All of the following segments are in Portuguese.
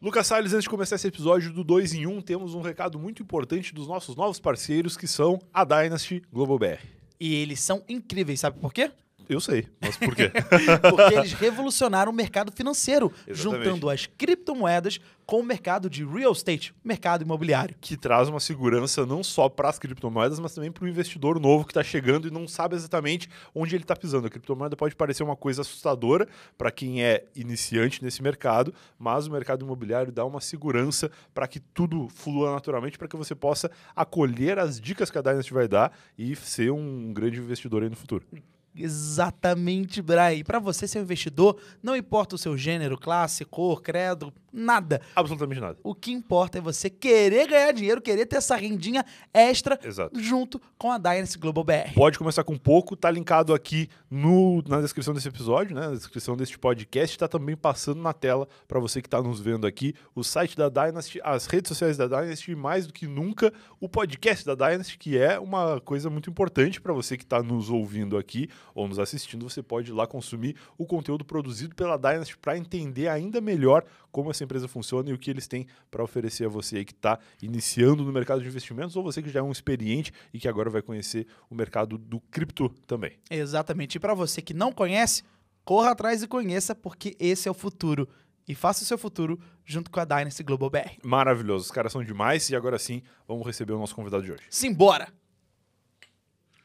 Lucas Salles, antes de começar esse episódio do 2 em 1, um, temos um recado muito importante dos nossos novos parceiros, que são a Dynasty Global BR. E eles são incríveis, sabe por quê? Eu sei, mas por quê? Porque eles revolucionaram o mercado financeiro, Exatamente. juntando as criptomoedas com o mercado de real estate, mercado imobiliário. Que traz uma segurança não só para as criptomoedas, mas também para o investidor novo que está chegando e não sabe exatamente onde ele está pisando. A criptomoeda pode parecer uma coisa assustadora para quem é iniciante nesse mercado, mas o mercado imobiliário dá uma segurança para que tudo flua naturalmente, para que você possa acolher as dicas que a Dynasty vai dar e ser um grande investidor aí no futuro. Exatamente, Bray. Para você ser um investidor, não importa o seu gênero, classe, cor, credo, nada. Absolutamente nada. O que importa é você querer ganhar dinheiro, querer ter essa rendinha extra Exato. junto com a Dynasty Global BR. Pode começar com pouco, tá linkado aqui no, na descrição desse episódio, né? na descrição deste podcast, está também passando na tela para você que está nos vendo aqui, o site da Dynasty, as redes sociais da Dynasty, mais do que nunca o podcast da Dynasty, que é uma coisa muito importante para você que está nos ouvindo aqui ou nos assistindo, você pode ir lá consumir o conteúdo produzido pela Dynasty para entender ainda melhor como essa empresa funciona e o que eles têm para oferecer a você aí que está iniciando no mercado de investimentos ou você que já é um experiente e que agora vai conhecer o mercado do cripto também. Exatamente. E para você que não conhece, corra atrás e conheça, porque esse é o futuro e faça o seu futuro junto com a Dynasty Global BR. Maravilhoso, os caras são demais e agora sim vamos receber o nosso convidado de hoje. Simbora!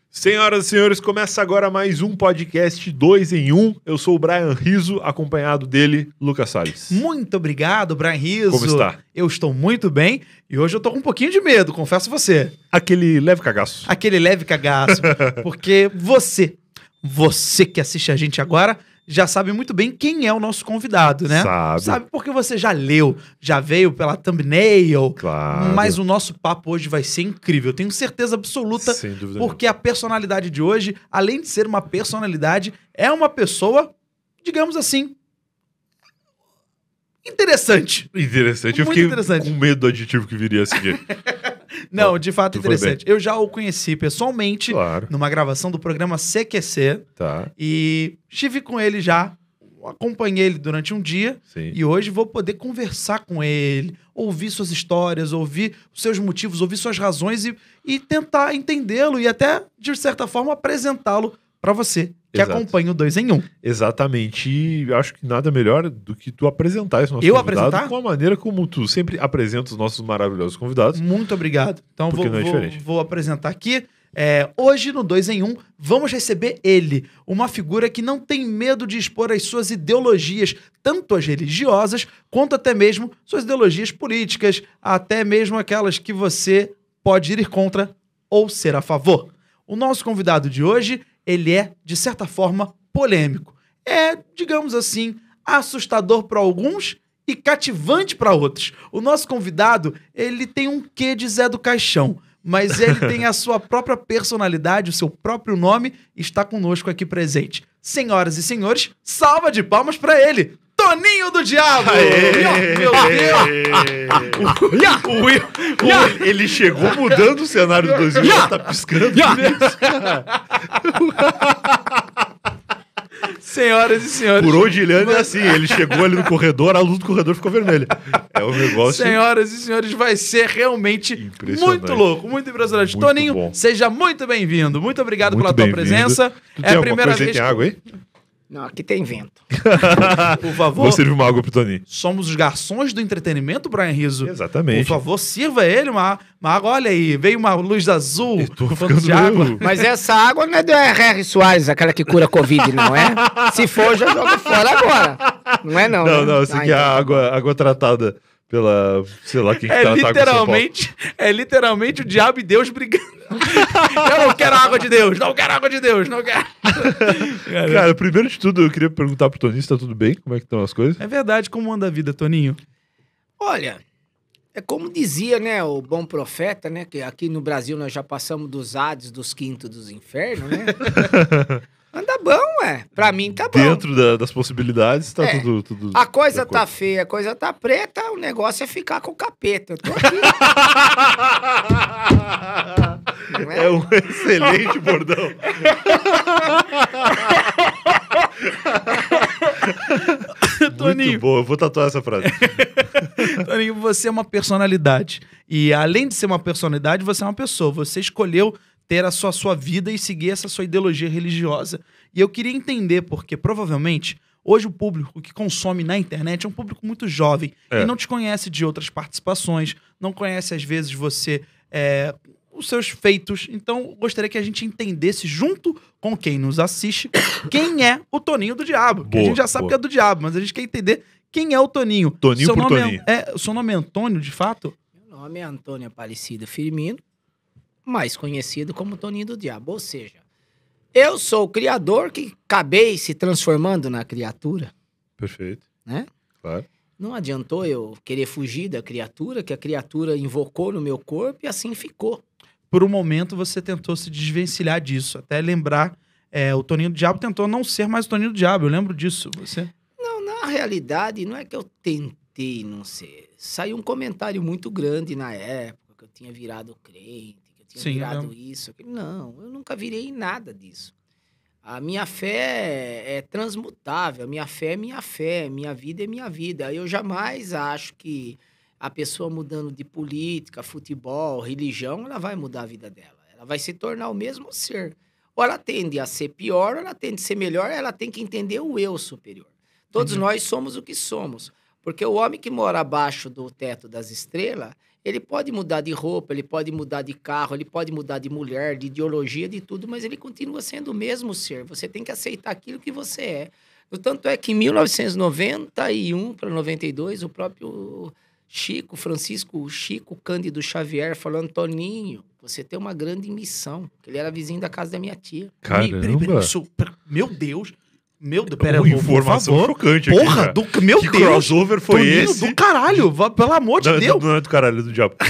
Senhoras e senhores, começa agora mais um podcast 2 em 1. Um. Eu sou o Brian Riso, acompanhado dele, Lucas Salles. Muito obrigado, Brian Riso. Como está? Eu estou muito bem e hoje eu estou com um pouquinho de medo, confesso você. Aquele leve cagaço. Aquele leve cagaço. porque você, você que assiste a gente agora, já sabe muito bem quem é o nosso convidado, né? Sabe. Sabe porque você já leu, já veio pela thumbnail. Claro. Mas o nosso papo hoje vai ser incrível. Tenho certeza absoluta. Sem dúvida. Porque a personalidade de hoje, além de ser uma personalidade, é uma pessoa, digamos assim, interessante. Interessante. Muito Eu fiquei interessante. com medo do aditivo que viria a seguir. Não, de fato interessante. Eu já o conheci pessoalmente claro. numa gravação do programa CQC. Tá. E estive com ele já. Acompanhei ele durante um dia Sim. e hoje vou poder conversar com ele, ouvir suas histórias, ouvir seus motivos, ouvir suas razões e, e tentar entendê-lo e até, de certa forma, apresentá-lo para você que Exato. acompanha o dois em um. Exatamente. E acho que nada melhor do que tu apresentar esse nosso eu convidado apresentar? com a maneira como tu sempre apresenta os nossos maravilhosos convidados. Muito obrigado. Então vou, é vou, vou, apresentar aqui. É, hoje, no 2 em 1, um, vamos receber ele, uma figura que não tem medo de expor as suas ideologias, tanto as religiosas, quanto até mesmo suas ideologias políticas, até mesmo aquelas que você pode ir contra ou ser a favor. O nosso convidado de hoje ele é, de certa forma, polêmico. É, digamos assim, assustador para alguns e cativante para outros. O nosso convidado, ele tem um quê de Zé do Caixão, mas ele tem a sua própria personalidade, o seu próprio nome, está conosco aqui presente. Senhoras e senhores, salva de palmas para ele, Toninho do Diabo! Aê, meu Deus! o Will, ele chegou mudando o cenário do 2000, tá piscando. Yeah. Senhoras e senhores. Por Odilhane é assim, ele chegou ali no corredor, a luz do corredor ficou vermelha. É um negócio. Senhoras e senhores, vai ser realmente muito louco, muito impressionante. Muito Toninho, bom. seja muito bem-vindo. Muito obrigado muito pela tua presença. Tu é a primeira vez. Que... água hein? Não, aqui tem vento. Por favor. Vou servir uma água pro Toninho. Somos os garçons do entretenimento, Brian Riso. Exatamente. Por favor, sirva ele uma, uma água. Olha aí, veio uma luz azul. Eu tô ficando de água. Mas essa água não é do R.R. Soares, aquela que cura Covid, não é? Se for, já joga fora agora. Não é não. Não, né? não, Isso aqui é a ah, então. água, água tratada pela, sei lá, quem é que tá, tá literalmente, É literalmente o diabo e Deus brigando. eu não quero água de Deus, não quero água de Deus, não quero. Cara, primeiro de tudo, eu queria perguntar pro Toninho se tá tudo bem, como é que estão as coisas. É verdade, como anda a vida, Toninho? Olha, é como dizia, né, o bom profeta, né, que aqui no Brasil nós já passamos dos Hades, dos quintos, dos infernos, né? anda tá bom, é. Pra mim tá bom. Dentro da, das possibilidades, tá é. tudo, tudo. A coisa tá feia, a coisa tá preta, o negócio é ficar com o capeta. Eu tô aqui. é? é? um excelente bordão. Toninho. Muito boa, eu vou tatuar essa frase. Toninho, você é uma personalidade. E além de ser uma personalidade, você é uma pessoa. Você escolheu ter a sua, a sua vida e seguir essa sua ideologia religiosa. E eu queria entender, porque provavelmente Hoje o público que consome na internet é um público muito jovem é. e não te conhece de outras participações, não conhece às vezes você é, os seus feitos. Então gostaria que a gente entendesse junto com quem nos assiste quem é o Toninho do Diabo. Boa, a gente já sabe boa. que é do Diabo, mas a gente quer entender quem é o Toninho. Toninho seu por é Toninho. É, é, seu nome é Antônio, de fato? Meu nome é Antônio Aparecido Firmino mais conhecido como Toninho do Diabo. Ou seja, eu sou o criador que acabei se transformando na criatura. Perfeito. Né? Claro. Não adiantou eu querer fugir da criatura, que a criatura invocou no meu corpo e assim ficou. Por um momento você tentou se desvencilhar disso, até lembrar. É, o Toninho do Diabo tentou não ser mais o Toninho do Diabo, eu lembro disso. Você? Não, na realidade, não é que eu tentei não ser. Saiu um comentário muito grande na época, que eu tinha virado crente tinha Sim, virado isso. Não, eu nunca virei nada disso. A minha fé é transmutável, a minha fé é minha fé, minha vida é minha vida. Eu jamais acho que a pessoa mudando de política, futebol, religião, ela vai mudar a vida dela. Ela vai se tornar o mesmo ser. Ou ela tende a ser pior, ou ela tende a ser melhor, ela tem que entender o eu superior. Todos uhum. nós somos o que somos. Porque o homem que mora abaixo do teto das estrelas, ele pode mudar de roupa, ele pode mudar de carro, ele pode mudar de mulher, de ideologia, de tudo, mas ele continua sendo o mesmo ser. Você tem que aceitar aquilo que você é. Tanto é que em 1991 para 92, o próprio Chico, Francisco Chico Cândido Xavier, falando: Toninho, você tem uma grande missão. Ele era vizinho da casa da minha tia. Caramba! sou, meu Deus! Meu Deus, pera, Uma informação por favor. chocante Porra, aqui, do, meu que Deus. crossover foi Toninho esse? do caralho, pelo amor de Não, Deus. não é do caralho, é do diabo.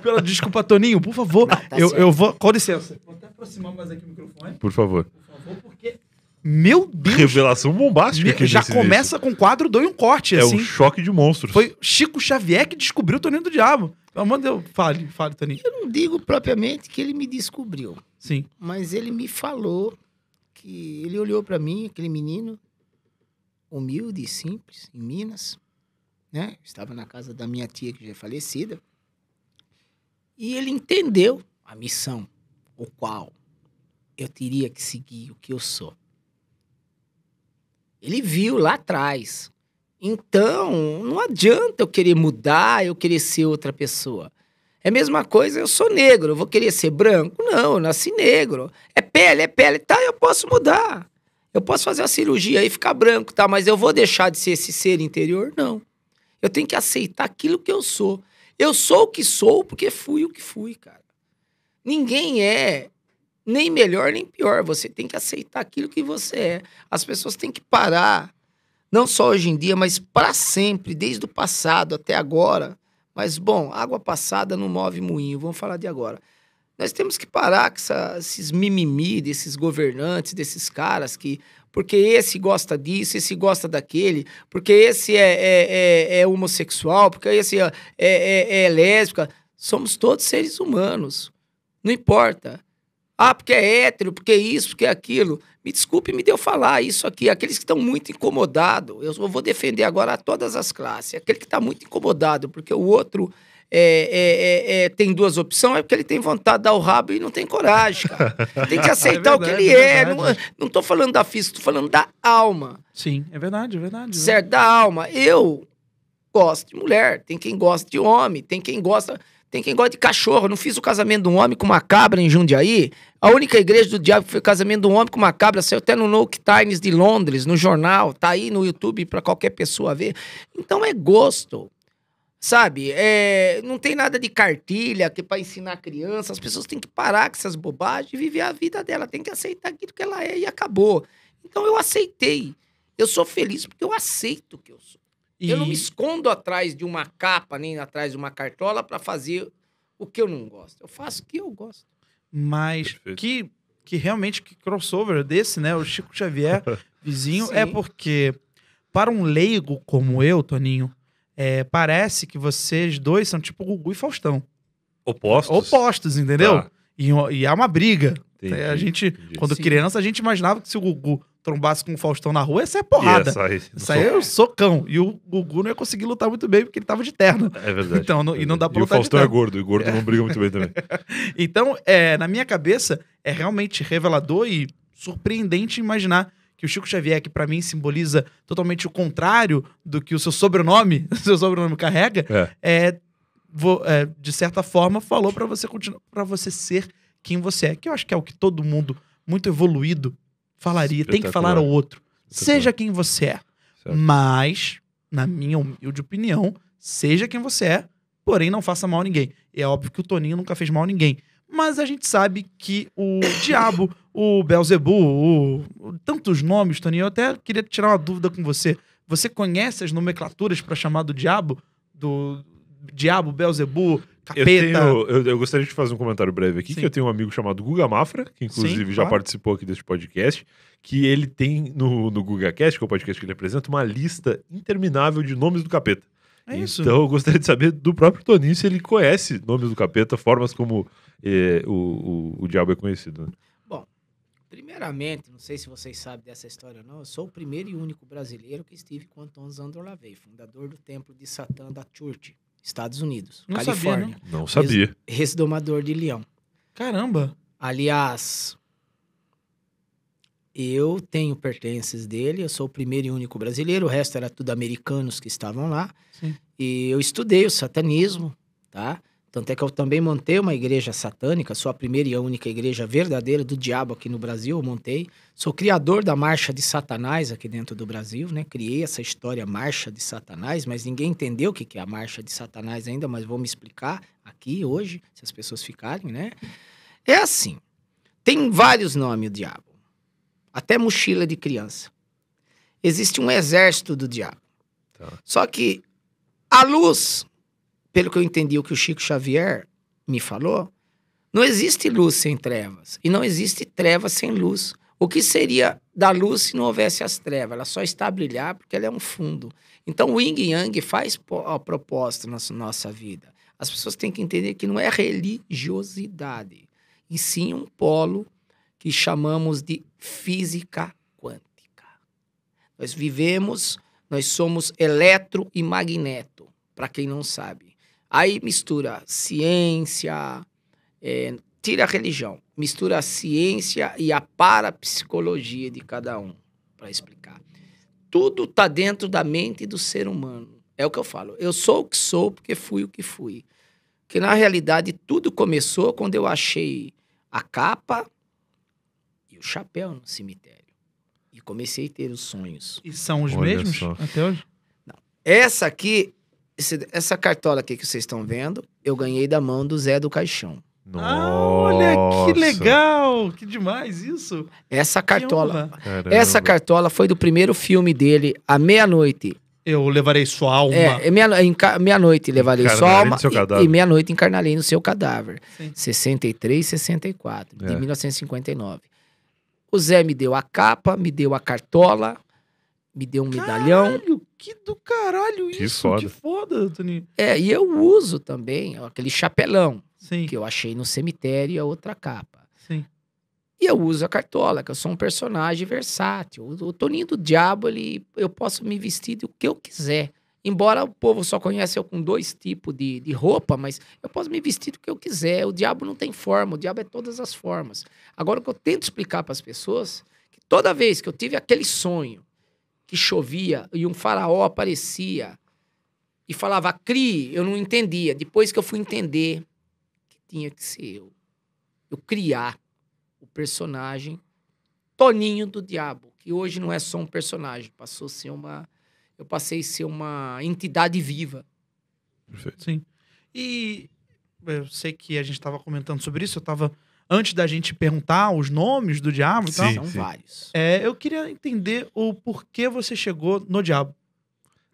Pela, desculpa, Toninho, por favor. Tá eu, eu vou... Com licença. Vou até aproximar mais aqui o microfone, Por favor. por favor, porque... Meu Deus. Revelação bombástica me- aqui já começa com um quadro, doi um corte, É assim. um choque de monstros. Foi Chico Xavier que descobriu o Toninho do Diabo. Pelo amor de Deus, fale, fale, Toninho. Eu não digo propriamente que ele me descobriu, Sim. mas ele me falou que ele olhou para mim, aquele menino, humilde e simples, em Minas, né? Estava na casa da minha tia, que já é falecida. E ele entendeu a missão, o qual eu teria que seguir o que eu sou. Ele viu lá atrás. Então, não adianta eu querer mudar, eu querer ser outra pessoa. É a mesma coisa, eu sou negro, eu vou querer ser branco? Não, eu nasci negro. É pele, é pele. Tá, eu posso mudar. Eu posso fazer a cirurgia e ficar branco, tá? Mas eu vou deixar de ser esse ser interior? Não. Eu tenho que aceitar aquilo que eu sou. Eu sou o que sou porque fui o que fui, cara. Ninguém é nem melhor nem pior. Você tem que aceitar aquilo que você é. As pessoas têm que parar, não só hoje em dia, mas para sempre, desde o passado até agora, mas, bom, água passada não move moinho, vamos falar de agora. Nós temos que parar com essa, esses mimimi desses governantes, desses caras que. Porque esse gosta disso, esse gosta daquele, porque esse é, é, é, é homossexual, porque esse é, é, é, é lésbica. Somos todos seres humanos. Não importa. Ah, porque é hétero, porque isso, porque aquilo. Me desculpe, me deu falar isso aqui. Aqueles que estão muito incomodados, eu vou defender agora a todas as classes. Aquele que está muito incomodado, porque o outro é, é, é, é, tem duas opções, é porque ele tem vontade de dar o rabo e não tem coragem, cara. Tem que é aceitar verdade, o que ele é. é. Não, não tô falando da física, tô falando da alma. Sim, é verdade, é verdade. Né? Certo, da alma. Eu gosto de mulher, tem quem gosta de homem, tem quem gosta. Tem quem gosta de cachorro. não fiz o casamento de um homem com uma cabra em Jundiaí. A única igreja do diabo que foi o casamento de um homem com uma cabra. Saiu até no New Times de Londres, no jornal. Tá aí no YouTube para qualquer pessoa ver. Então é gosto. Sabe? É, não tem nada de cartilha que é para ensinar a criança. As pessoas têm que parar com essas bobagens e viver a vida dela. Tem que aceitar aquilo que ela é e acabou. Então eu aceitei. Eu sou feliz porque eu aceito o que eu sou. E... Eu não me escondo atrás de uma capa, nem atrás de uma cartola para fazer o que eu não gosto. Eu faço o que eu gosto. Mas que, que realmente que crossover desse, né? O Chico Xavier, vizinho, Sim. é porque para um leigo como eu, Toninho, é, parece que vocês dois são tipo Gugu e Faustão. Opostos. Opostos, entendeu? Tá. E, e há uma briga. Entendi, a gente, entendi. quando Sim. criança, a gente imaginava que se o Gugu trombasse com o Faustão na rua, ia ser porrada. isso aí é um socão. E o Gugu não ia conseguir lutar muito bem porque ele tava de terno. É verdade. Então, não, é verdade. E não dá pra e o Faustão é gordo, e gordo é. não briga muito bem também. então, é, na minha cabeça, é realmente revelador e surpreendente imaginar que o Chico Xavier, que para mim simboliza totalmente o contrário do que o seu sobrenome, seu sobrenome carrega, é, é vou, é de certa forma falou para você continuar, para você ser quem você é, que eu acho que é o que todo mundo muito evoluído falaria, tem que falar ao outro. Seja quem você é. Certo. Mas, na minha humilde opinião, seja quem você é, porém não faça mal a ninguém. E é óbvio que o Toninho nunca fez mal a ninguém. Mas a gente sabe que o diabo, o Belzebu, o, tantos nomes, Toninho, eu até queria tirar uma dúvida com você. Você conhece as nomenclaturas para chamar do diabo? Do diabo, Belzebu, capeta. Eu, tenho, eu, eu, gostaria de fazer um comentário breve aqui, Sim. que eu tenho um amigo chamado Guga Mafra, que inclusive Sim, já claro. participou aqui deste podcast, que ele tem no, no GugaCast, que é o podcast que ele apresenta, uma lista interminável de nomes do capeta. É isso. Então eu gostaria de saber do próprio Toninho se ele conhece nomes do capeta, formas como eh, o, o, o diabo é conhecido. Né? Bom, primeiramente, não sei se vocês sabem dessa história ou não, eu sou o primeiro e único brasileiro que estive com Anton Zandor Lavey, fundador do templo de Satã da Church, Estados Unidos, não Califórnia. Sabia, né? não? não sabia. Resdomador de leão. Caramba! Aliás, eu tenho pertences dele, eu sou o primeiro e único brasileiro, o resto era tudo americanos que estavam lá. Sim. E eu estudei o satanismo, tá? Tanto é que eu também montei uma igreja satânica, sou a primeira e a única igreja verdadeira do diabo aqui no Brasil, eu montei. Sou criador da Marcha de Satanás aqui dentro do Brasil, né? Criei essa história Marcha de Satanás, mas ninguém entendeu o que é a Marcha de Satanás ainda, mas vou me explicar aqui hoje, se as pessoas ficarem, né? É assim, tem vários nomes o diabo, até mochila de criança. Existe um exército do diabo. Tá. Só que a luz pelo que eu entendi, o que o Chico Xavier me falou, não existe luz sem trevas. E não existe treva sem luz. O que seria da luz se não houvesse as trevas? Ela só está a brilhar porque ela é um fundo. Então o yin yang faz a proposta na nossa vida. As pessoas têm que entender que não é religiosidade, e sim um polo que chamamos de física quântica. Nós vivemos, nós somos eletro e magneto, para quem não sabe. Aí mistura ciência, é, tira a religião, mistura a ciência e a parapsicologia de cada um, para explicar. Tudo está dentro da mente do ser humano. É o que eu falo. Eu sou o que sou porque fui o que fui. Que na realidade tudo começou quando eu achei a capa e o chapéu no cemitério. E comecei a ter os sonhos. E são os Olha mesmos só. até hoje? Não. Essa aqui esse, essa cartola aqui que vocês estão vendo, eu ganhei da mão do Zé do Caixão. Nossa. Ah, olha que legal! Que demais isso! Essa cartola. Essa cartola foi do primeiro filme dele, A Meia-Noite. Eu levarei sua alma. É, é meia-noite meia levarei encarnarei sua alma. E, e meia-noite encarnarei no seu cadáver. Sim. 63, 64, é. de 1959. O Zé me deu a capa, me deu a cartola, me deu um Caralho, medalhão que do caralho que isso. Foda. Que foda, Toninho. É, e eu uso também aquele chapelão Sim. que eu achei no cemitério e a outra capa. Sim. E eu uso a cartola, que eu sou um personagem versátil. O, o Toninho do Diabo, ele, eu posso me vestir do que eu quiser. Embora o povo só conheça eu com dois tipos de, de roupa, mas eu posso me vestir do que eu quiser. O diabo não tem forma, o diabo é todas as formas. Agora, o que eu tento explicar para as pessoas, que toda vez que eu tive aquele sonho, que chovia e um faraó aparecia e falava crie, eu não entendia. Depois que eu fui entender que tinha que ser eu, eu criar o personagem Toninho do Diabo, que hoje não é só um personagem, passou a ser uma eu passei a ser uma entidade viva. Perfeito. Sim. E eu sei que a gente estava comentando sobre isso, eu estava antes da gente perguntar os nomes do diabo, sim, são vários. É, eu queria entender o porquê você chegou no diabo.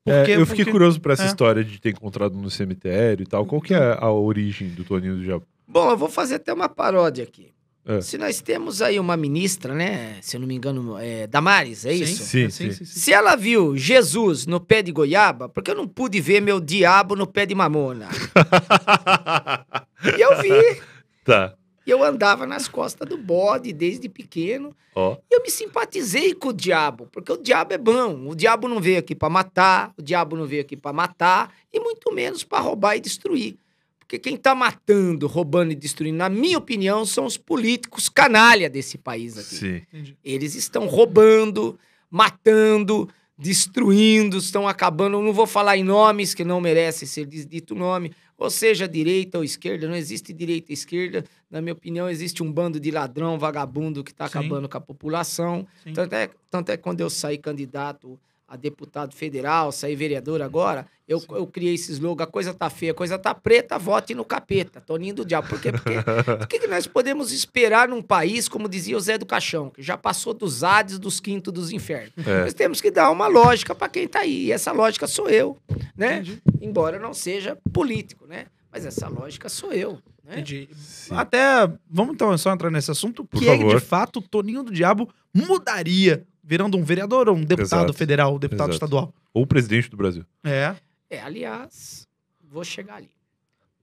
Porque, é, eu fiquei porque... curioso para essa é. história de ter encontrado no cemitério e tal. Qual que é a origem do Toninho do Diabo? Bom, eu vou fazer até uma paródia aqui. É. Se nós temos aí uma ministra, né? Se eu não me engano, é Damares, é sim, isso? Sim sim, sim, sim, Se ela viu Jesus no pé de goiaba, porque eu não pude ver meu diabo no pé de mamona. e eu vi. Tá. E eu andava nas costas do bode desde pequeno. Oh. E eu me simpatizei com o diabo, porque o diabo é bom. O diabo não veio aqui para matar, o diabo não veio aqui para matar, e muito menos para roubar e destruir. Porque quem está matando, roubando e destruindo, na minha opinião, são os políticos canalha desse país aqui. Sim. Eles estão roubando, matando, destruindo, estão acabando. Eu não vou falar em nomes que não merecem ser dito nome, ou seja, direita ou esquerda, não existe direita e esquerda. Na minha opinião, existe um bando de ladrão, vagabundo que está acabando com a população. Tanto é, tanto é que quando eu saí candidato a deputado federal, sair vereador agora, eu, eu criei esse slogan, a coisa tá feia, a coisa tá preta, vote no capeta, Toninho do Diabo. Por quê? Porque o que, que nós podemos esperar num país, como dizia o Zé do Caixão, que já passou dos Hades, dos quintos, dos infernos? É. Nós temos que dar uma lógica para quem tá aí, e essa lógica sou eu, né? Entendi. Embora não seja político, né? Mas essa lógica sou eu. Né? Entendi. Sim. Até, vamos então só entrar nesse assunto, o que é favor. de fato o Toninho do Diabo mudaria virando um vereador ou um deputado Exato. federal, um deputado Exato. estadual. Ou presidente do Brasil. É. É, aliás, vou chegar ali.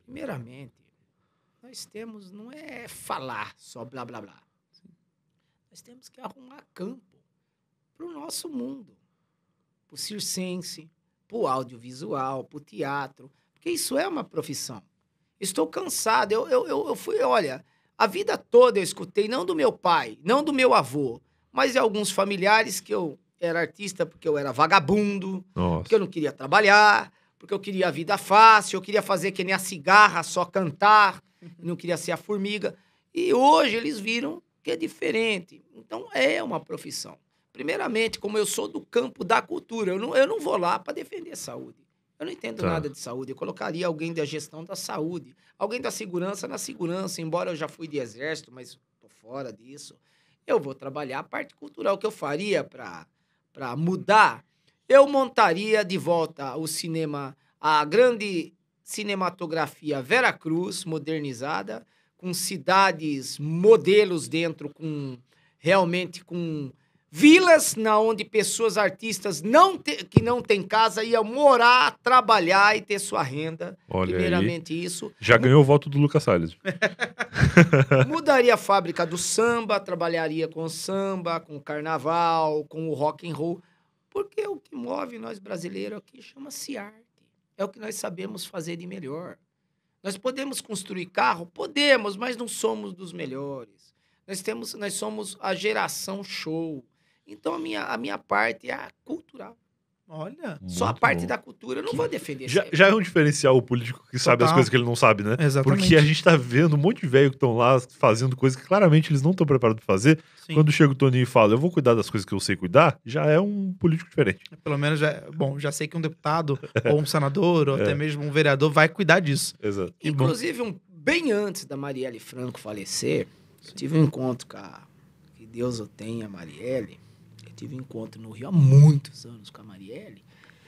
Primeiramente, nós temos, não é falar só blá blá blá. Nós temos que arrumar campo para o nosso mundo. Para o circense, para o audiovisual, para o teatro. Porque isso é uma profissão. Estou cansado. eu, eu, eu fui, olha, a vida toda eu escutei, não do meu pai, não do meu avô, mas e é alguns familiares que eu era artista porque eu era vagabundo, Nossa. porque eu não queria trabalhar, porque eu queria a vida fácil, eu queria fazer que nem a cigarra, só cantar, uhum. não queria ser a formiga. E hoje eles viram que é diferente. Então é uma profissão. Primeiramente, como eu sou do campo da cultura, eu não, eu não vou lá para defender a saúde. Eu não entendo tá. nada de saúde. Eu colocaria alguém da gestão da saúde, alguém da segurança na segurança, embora eu já fui de exército, mas estou fora disso eu vou trabalhar a parte cultural. O que eu faria para mudar? Eu montaria de volta o cinema, a grande cinematografia Vera Cruz modernizada, com cidades, modelos dentro, com realmente com vilas na onde pessoas artistas não te, que não têm casa iam morar, trabalhar e ter sua renda. Olha Primeiramente aí. isso. Já ganhou o voto do Lucas Salles. Mudaria a fábrica do samba, trabalharia com samba, com carnaval, com o rock and roll, porque o que move nós brasileiros aqui é chama-se arte. É o que nós sabemos fazer de melhor. Nós podemos construir carro? Podemos, mas não somos dos melhores. Nós temos, nós somos a geração show. Então a minha, a minha parte é a cultural. Olha. Só a parte bom. da cultura. Eu não que... vou defender já, já, é um diferencial o político que Total. sabe as coisas que ele não sabe, né? Exatamente. Porque a gente tá vendo um monte de velho que estão lá fazendo coisas que claramente eles não estão preparados para fazer. Sim. Quando chega o Toninho e fala, eu vou cuidar das coisas que eu sei cuidar, já é um político diferente. É, pelo menos, já, bom, já sei que um deputado, ou um senador, ou é. até mesmo um vereador vai cuidar disso. Exato. Inclusive, um, bem antes da Marielle Franco falecer, eu tive um encontro com a. Que Deus o tenha, Marielle tive encontro no Rio há muitos anos com a Marielle.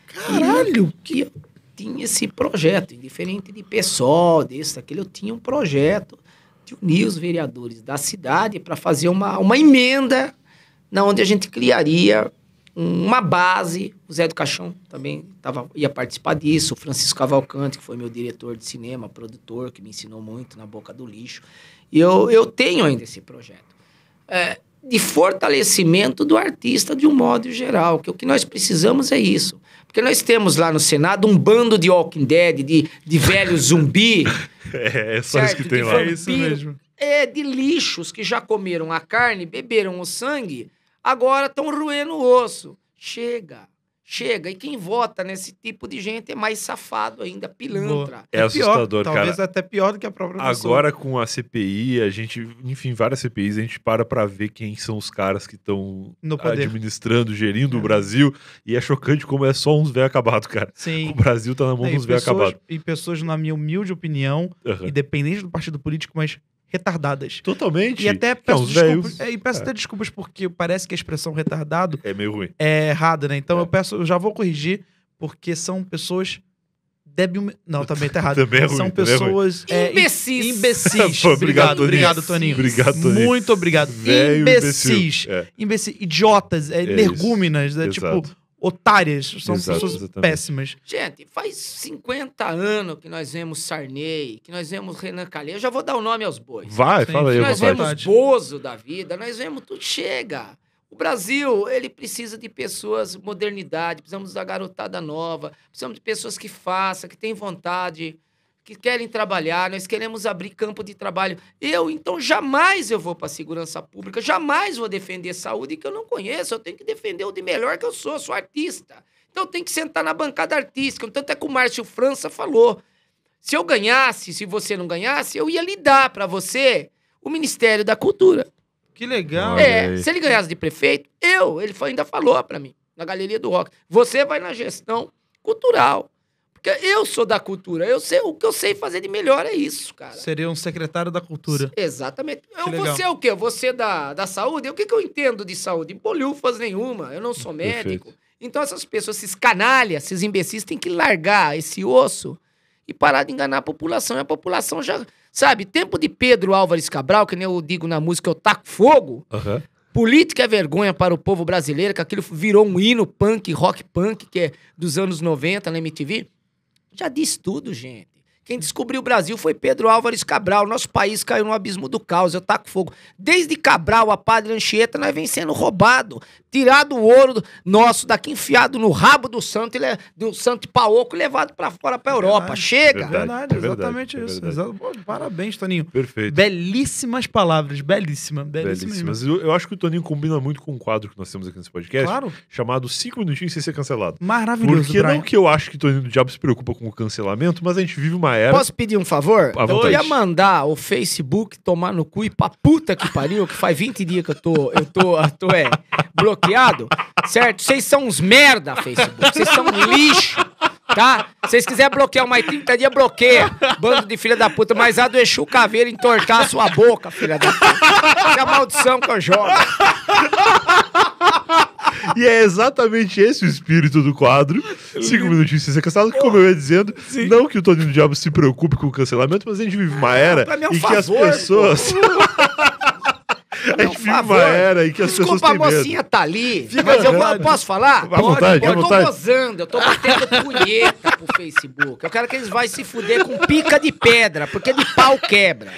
Caralho! que... Eu tinha esse projeto, indiferente de pessoal, desse, daquele, eu tinha um projeto de unir os vereadores da cidade para fazer uma, uma emenda na onde a gente criaria uma base. O Zé do Caixão também tava, ia participar disso. O Francisco Cavalcante, que foi meu diretor de cinema, produtor, que me ensinou muito na boca do lixo. E eu, eu tenho ainda esse projeto. É, de fortalecimento do artista de um modo geral, que o que nós precisamos é isso. Porque nós temos lá no Senado um bando de Walking Dead, de, de velho zumbi. é, é só certo? isso que tem de lá. Vampiro, é isso mesmo. É, de lixos que já comeram a carne, beberam o sangue, agora estão roendo o osso. Chega chega. E quem vota nesse tipo de gente é mais safado ainda, pilantra. É, é assustador, cara. Talvez até pior do que a própria Agora pessoa. com a CPI, a gente, enfim, várias CPIs, a gente para para ver quem são os caras que estão administrando, gerindo é. o Brasil. E é chocante como é só uns velhos acabados cara. Sim. O Brasil tá na mão é, dos velho acabado. E pessoas, na minha humilde opinião, uhum. independente do partido político, mas retardadas. Totalmente. E até é, peço, desculpas, é, e peço é. até desculpas porque parece que a expressão retardado é meio ruim. É errada, né? Então é. eu peço, eu já vou corrigir porque são pessoas débil... Não, também tá errado. também é ruim, são é pessoas é imbecis. imbecis. Pô, obrigado, obrigado, Toninho. Obrigado, Toninho. Muito obrigado. imbecis. É. Imbecis, idiotas, é, é, é, tipo otárias, são Exato, pessoas exatamente. péssimas. Gente, faz 50 anos que nós vemos Sarney, que nós vemos Renan Calheiros. Eu já vou dar o nome aos bois. Vai, Sim. fala aí. Nós vemos vontade. Bozo da vida, nós vemos tudo. Chega! O Brasil, ele precisa de pessoas, modernidade, precisamos da garotada nova, precisamos de pessoas que façam, que tem vontade que querem trabalhar, nós queremos abrir campo de trabalho. Eu, então, jamais eu vou para a segurança pública, jamais vou defender saúde que eu não conheço, eu tenho que defender o de melhor que eu sou, sou artista. Então, eu tenho que sentar na bancada artística, tanto é que o Márcio França falou. Se eu ganhasse, se você não ganhasse, eu ia lhe dar para você o Ministério da Cultura. Que legal. É, se ele ganhasse de prefeito, eu, ele ainda falou para mim, na Galeria do Rock, você vai na gestão cultural. Porque eu sou da cultura, eu sei o que eu sei fazer de melhor é isso, cara. Seria um secretário da cultura. Exatamente. Que eu, você é o quê? Você da, da saúde? O que, que eu entendo de saúde? Bolhufas nenhuma, eu não sou médico. Perfeito. Então essas pessoas, esses canalhas, esses imbecis têm que largar esse osso e parar de enganar a população. E a população já, sabe, tempo de Pedro Álvares Cabral, que nem eu digo na música, eu taco fogo. Uhum. Política é vergonha para o povo brasileiro, que aquilo virou um hino punk, rock punk, que é dos anos 90 na MTV. Já disse tudo, gente. Quem descobriu o Brasil foi Pedro Álvares Cabral. Nosso país caiu no abismo do caos, eu taco fogo. Desde Cabral a Padre Anchieta, nós vem sendo roubado. Tirado o ouro nosso daqui, enfiado no rabo do santo, é, do santo paoco e levado para fora, para Europa. Verdade, Chega! é verdade, exatamente é isso. parabéns, Toninho. Perfeito. Belíssimas palavras, belíssima, belíssima belíssimas. Eu, eu, acho que o Toninho combina muito com o quadro que nós temos aqui nesse podcast, claro. chamado Cinco minutinhos sem ser cancelado. Maravilhoso, Porque Brian. não que eu acho que o Toninho do Diabo se preocupa com o cancelamento, mas a gente vive uma era. Posso pedir um favor? eu vontade. queria mandar o Facebook tomar no cu e pra puta que pariu, que faz 20 dias que eu tô, eu tô, eu tô é, bloqueado, certo? Vocês são uns merda, Facebook. Vocês são um lixo tá? Se vocês quiserem bloquear mais 30 dias, bloqueia. Bando de filha da puta. Mas a do Exu Caveira entortar a sua boca, filha da puta. Que é a maldição que eu jogo e é exatamente esse o espírito do quadro. Cinco minutinhos sem ser cancelado, como eu ia dizendo, Sim. não que o Tony do Diabo se preocupe com o cancelamento, mas a gente vive uma é, era ah, em favor, que as pessoas. Uh. A gente vive uma era em que as Desculpa, pessoas têm a mocinha tá ali, Fica mas eu, vou- posso falar? Pode, vontade, fica eu tô gozando, eu tô batendo punheta pro Facebook. Eu quero que eles vão se fuder com pica de pedra, porque de pau quebra.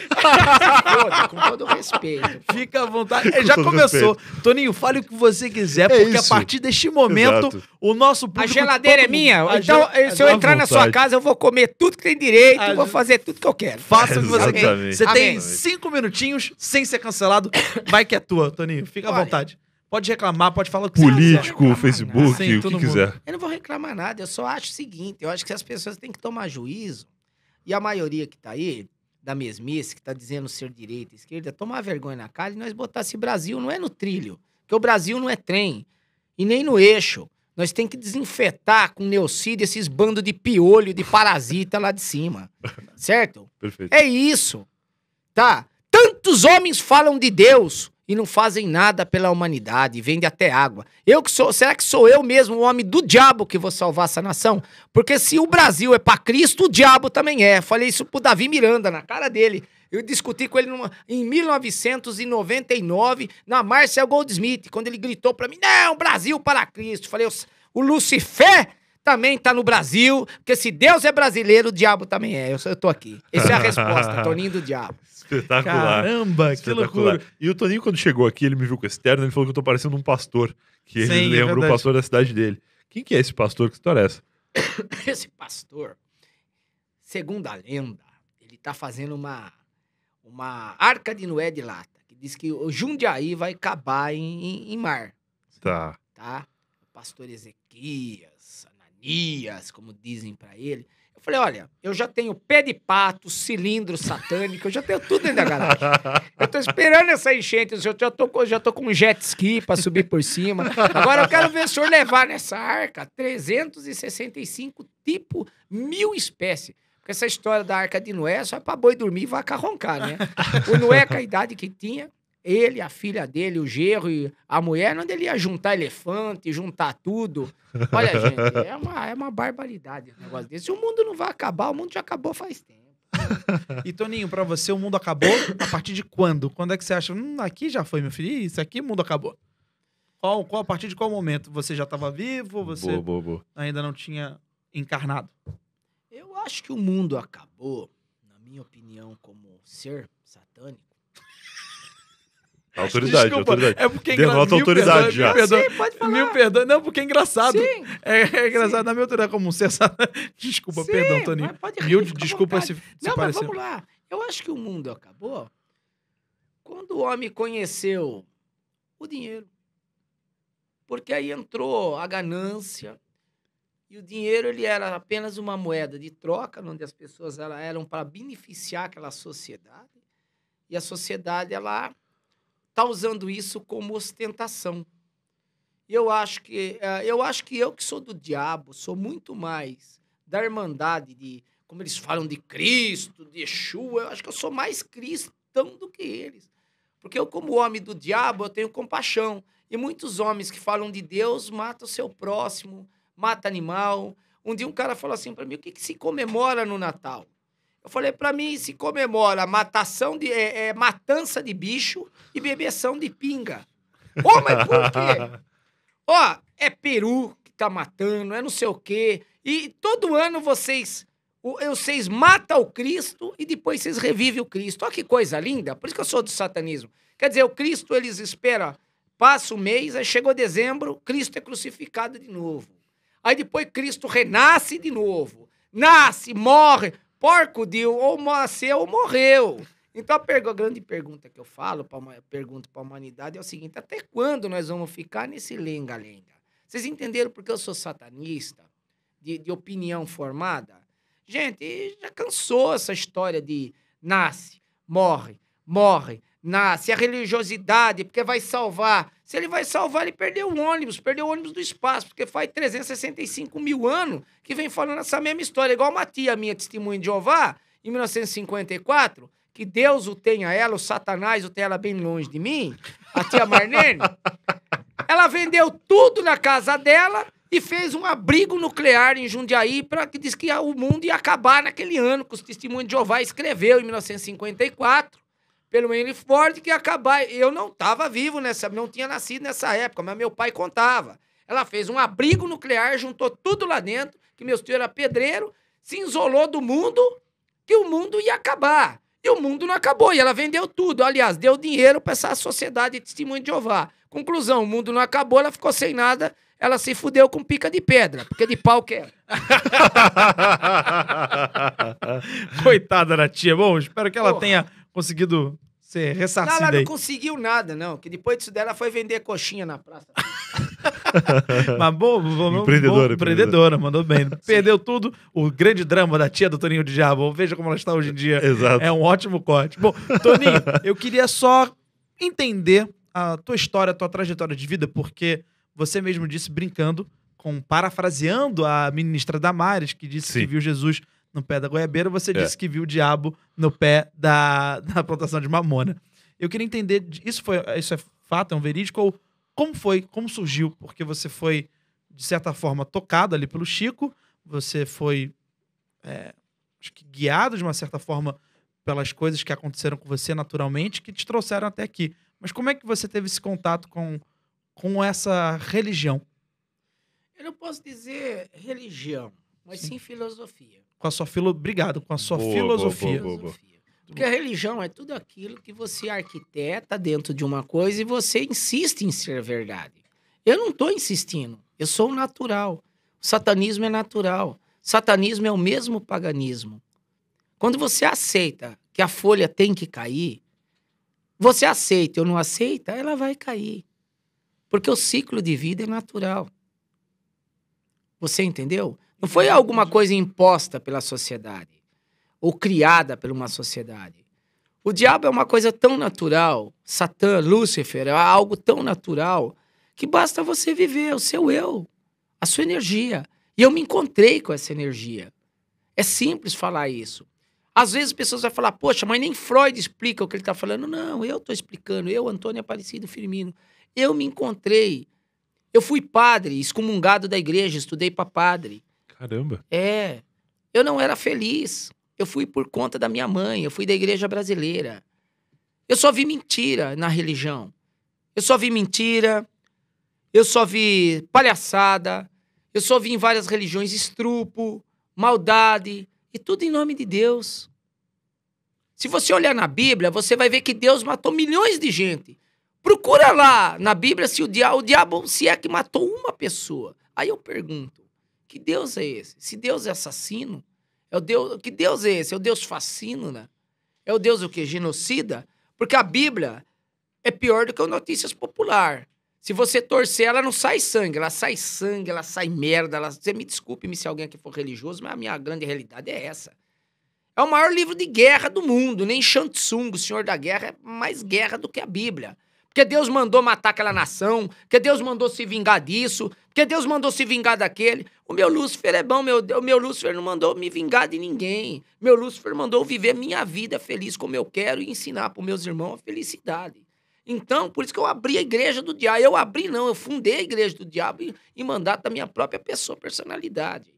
com todo o respeito. Fica à vontade. É, já Com todo começou. Toninho, fale o que você quiser, É porque a partir deste momento Exato. O nosso A geladeira é minha? Então, se eu entrar na sua casa, eu vou comer tudo que tem direito, a vou fazer tudo que eu quero. Faça o que você quer. Você Amém. tem cinco minutinhos sem ser cancelado. Vai que é tua, Toninho. Fica Olha. à vontade. Pode reclamar, pode falar o que Político, você Facebook, o que mundo. quiser. Eu não vou reclamar nada, eu só acho o seguinte: eu acho que as pessoas têm que tomar juízo, e a maioria que tá aí, da mesmice, que tá dizendo ser direita, esquerda, tomar vergonha na cara e nós botar esse Brasil não é no trilho. Porque o Brasil não é trem, e nem no eixo. Nós tem que desinfetar com neocídio esses bandos de piolho, de parasita lá de cima. Certo? Perfeito. É isso. Tá? Tantos homens falam de Deus e não fazem nada pela humanidade, vende até água. Eu que sou, será que sou eu mesmo o homem do diabo que vou salvar essa nação? Porque se o Brasil é para Cristo, o diabo também é. Falei isso pro Davi Miranda na cara dele. Eu discuti com ele numa, em 1999, na Marcel Goldsmith, quando ele gritou para mim: Não, Brasil para Cristo. Falei: O Lucifer também está no Brasil, porque se Deus é brasileiro, o diabo também é. Eu estou aqui. Essa é a resposta, Toninho do Diabo. Espetacular. Caramba, Espetacular. que loucura. E o Toninho, quando chegou aqui, ele me viu com esse terno, ele falou que eu estou parecendo um pastor, que ele Sim, é lembra é o pastor da cidade dele. Quem que é esse pastor? Que história é essa? esse pastor, segundo a lenda, ele está fazendo uma uma arca de Noé de lata, que diz que o Jundiaí vai acabar em, em, em mar. Tá. Tá? O pastor Ezequias, Ananias, como dizem para ele. Eu falei, olha, eu já tenho pé de pato, cilindro satânico, eu já tenho tudo dentro da garagem. Eu tô esperando essa enchente, eu já tô, já tô com um jet ski pra subir por cima. Agora eu quero ver o senhor levar nessa arca 365 tipo, mil espécies essa história da Arca de Noé é só é pra boi dormir e vaca roncar, né? o Noé, com a idade que tinha, ele, a filha dele, o gerro e a mulher, onde ele ia juntar elefante, juntar tudo. Olha, gente, é uma, é uma barbaridade um negócio desse. O mundo não vai acabar, o mundo já acabou faz tempo. e Toninho, para você o mundo acabou a partir de quando? Quando é que você acha, hum, aqui já foi, meu filho, isso aqui o mundo acabou? Qual, qual, a partir de qual momento? Você já estava vivo? Você boa, boa, boa. ainda não tinha encarnado? Eu acho que o mundo acabou, na minha opinião, como ser satânico. Autoridade, Desculpa, autoridade. É porque Denota engra... autoridade perdão, já. Mil perdão, Sim, pode falar. Mil perdão. Não, porque é engraçado. Sim. É, é engraçado Sim. na minha autoridade como um ser Desculpa, Sim, perdão, Toninho. Pode rir, mil desculpas se, se Não, mas vamos lá. Eu acho que o mundo acabou quando o homem conheceu o dinheiro. Porque aí entrou a ganância, e o dinheiro ele era apenas uma moeda de troca, onde as pessoas ela, eram para beneficiar aquela sociedade. E a sociedade ela está usando isso como ostentação. Eu acho que eh, eu acho que eu que sou do diabo sou muito mais da irmandade de como eles falam de Cristo, de Yeshua, eu acho que eu sou mais cristão do que eles. Porque eu, como homem do diabo, eu tenho compaixão. E muitos homens que falam de Deus matam o seu próximo, mata animal. Um dia um cara falou assim para mim: o que, que, se comemora no Natal? Eu falei: para mim se comemora matação de, é, é, matança de bicho e bebeção de pinga. Ô, oh, mas por quê? Ó, oh, é peru que tá matando, é não sei o quê. E todo ano vocês vocês matam o Cristo e depois vocês revivem o Cristo. Olha que coisa linda. Por isso que eu sou do satanismo. Quer dizer, o Cristo, eles esperam, passa o mês, aí chegou dezembro, Cristo é crucificado de novo. Aí depois Cristo renasce de novo. Nasce, morre. Porco deu, ou nasceu ou morreu. Então a, perg a grande pergunta que eu falo, pra, pergunto para a humanidade é o seguinte: até quando nós vamos ficar nesse lenga-lenga? Vocês entenderam porque eu sou satanista, de, de opinião formada? Gente, já cansou essa história de nasce, morre, morre, na, se a religiosidade, porque vai salvar. Se ele vai salvar, ele perdeu o ônibus, perdeu o ônibus do espaço, porque faz 365 mil anos que vem falando essa mesma história, igual uma tia minha, testemunha de Jeová, em 1954, que Deus o tenha ela, o Satanás o tenha ela bem longe de mim, a tia Marlene, ela vendeu tudo na casa dela e fez um abrigo nuclear em Jundiaí para que diz que o mundo ia acabar naquele ano, que os testemunhos de Jeová escreveu em 1954 pelo Henry Ford que ia acabar. Eu não estava vivo nessa, não tinha nascido nessa época, mas meu pai contava. Ela fez um abrigo nuclear, juntou tudo lá dentro, que meu tio era pedreiro, se isolou do mundo, que o mundo ia acabar. E o mundo não acabou, e ela vendeu tudo. Aliás, deu dinheiro para essa sociedade de testemunho de Jeová. Conclusão, o mundo não acabou, ela ficou sem nada, ela se fudeu com pica de pedra, porque de pau quer. É. Coitada da tia. Bom, espero que ela Porra. tenha conseguido ser ressarcida Não, ela não aí. conseguiu nada, não. Que depois disso dela foi vender coxinha na praça. Mas bom, bom, empreendedora, bom, empreendedora, mandou bem. Sim. Perdeu tudo. O grande drama da tia do Toninho de Diabo. Veja como ela está hoje em dia. Exato. É um ótimo corte. Bom, Toninho, eu queria só entender a tua história, a tua trajetória de vida, porque você mesmo disse brincando, com parafraseando a ministra Damares, que disse Sim. que viu Jesus no pé da goiabeira, você é. disse que viu o diabo no pé da, da plantação de mamona. Eu queria entender, isso, foi, isso é fato, é um verídico, ou como foi, como surgiu? Porque você foi, de certa forma, tocado ali pelo Chico, você foi é, guiado, de uma certa forma, pelas coisas que aconteceram com você naturalmente, que te trouxeram até aqui. Mas como é que você teve esse contato com, com essa religião? Eu não posso dizer religião mas sim, filosofia. Com a sua filo... Obrigado, com a sua boa, filosofia. Boa, boa, Porque a religião é tudo aquilo que você arquiteta dentro de uma coisa e você insiste em ser verdade. Eu não estou insistindo, eu sou natural. O satanismo é natural. O satanismo é o mesmo paganismo. Quando você aceita que a folha tem que cair, você aceita ou não aceita, ela vai cair. Porque o ciclo de vida é natural. Você entendeu? Não foi alguma coisa imposta pela sociedade ou criada por uma sociedade. O diabo é uma coisa tão natural, Satã, Lúcifer, é algo tão natural que basta você viver o seu eu, a sua energia. E eu me encontrei com essa energia. É simples falar isso. Às vezes as pessoas vão falar, poxa, mas nem Freud explica o que ele está falando. Não, eu estou explicando, eu, Antônio Aparecido Firmino. Eu me encontrei. Eu fui padre, excomungado da igreja, estudei para padre. Caramba. É. Eu não era feliz. Eu fui por conta da minha mãe, eu fui da igreja brasileira. Eu só vi mentira na religião. Eu só vi mentira, eu só vi palhaçada, eu só vi em várias religiões estrupo, maldade, e tudo em nome de Deus. Se você olhar na Bíblia, você vai ver que Deus matou milhões de gente. Procura lá na Bíblia se o diabo, o diabo se é que matou uma pessoa. Aí eu pergunto: que Deus é esse? Se Deus é assassino, é o Deus, que Deus é esse? É o Deus né? É o Deus o que Genocida? Porque a Bíblia é pior do que o Notícias Popular. Se você torcer, ela não sai sangue, ela sai sangue, ela sai merda. Ela... Você me desculpe-me se alguém aqui for religioso, mas a minha grande realidade é essa. É o maior livro de guerra do mundo, nem Shang Tsung, o Senhor da Guerra, é mais guerra do que a Bíblia porque Deus mandou matar aquela nação, porque Deus mandou se vingar disso, porque Deus mandou se vingar daquele. O meu Lúcifer é bom, meu, o meu Lúcifer não mandou me vingar de ninguém. Meu Lúcifer mandou viver minha vida feliz como eu quero e ensinar para os meus irmãos a felicidade. Então, por isso que eu abri a igreja do diabo. Eu abri, não, eu fundei a igreja do diabo e, e mandato da minha própria pessoa, personalidade.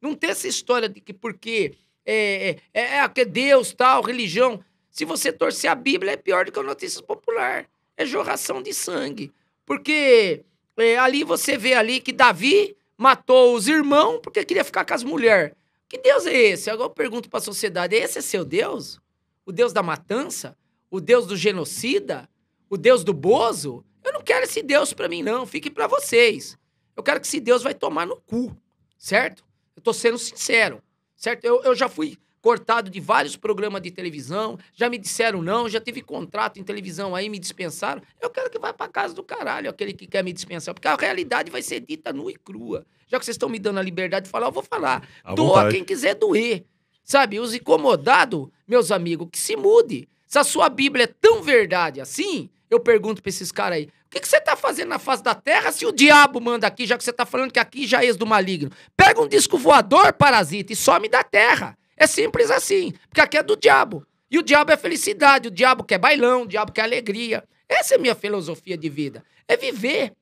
Não tem essa história de que porque é, é, é, é Deus, tal, religião. Se você torcer a Bíblia, é pior do que a notícia popular é jorração de sangue. Porque é, ali você vê ali que Davi matou os irmãos porque queria ficar com as mulheres. Que Deus é esse? Agora eu pergunto para a sociedade: esse é seu Deus? O Deus da matança? O Deus do genocida? O Deus do bozo? Eu não quero esse Deus para mim, não. Fique para vocês. Eu quero que esse Deus vai tomar no cu, certo? Eu tô sendo sincero, certo? Eu, eu já fui cortado de vários programas de televisão, já me disseram não, já tive contrato em televisão aí, me dispensaram. Eu quero que vá para casa do caralho, aquele que quer me dispensar, porque a realidade vai ser dita nua e crua. Já que vocês estão me dando a liberdade de falar, eu vou falar. Doa vontade. quem quiser doer. Sabe, os incomodados, meus amigos, que se mude. Se a sua Bíblia é tão verdade assim, eu pergunto pra esses caras aí: o que, que você tá fazendo na face da terra se o diabo manda aqui, já que você tá falando que aqui já é ex do maligno? Pega um disco voador, parasita, e some da terra. É simples assim, porque aqui é do diabo. E o diabo é felicidade, o diabo quer bailão, o diabo quer alegria. Essa é a minha filosofia de vida. É viver.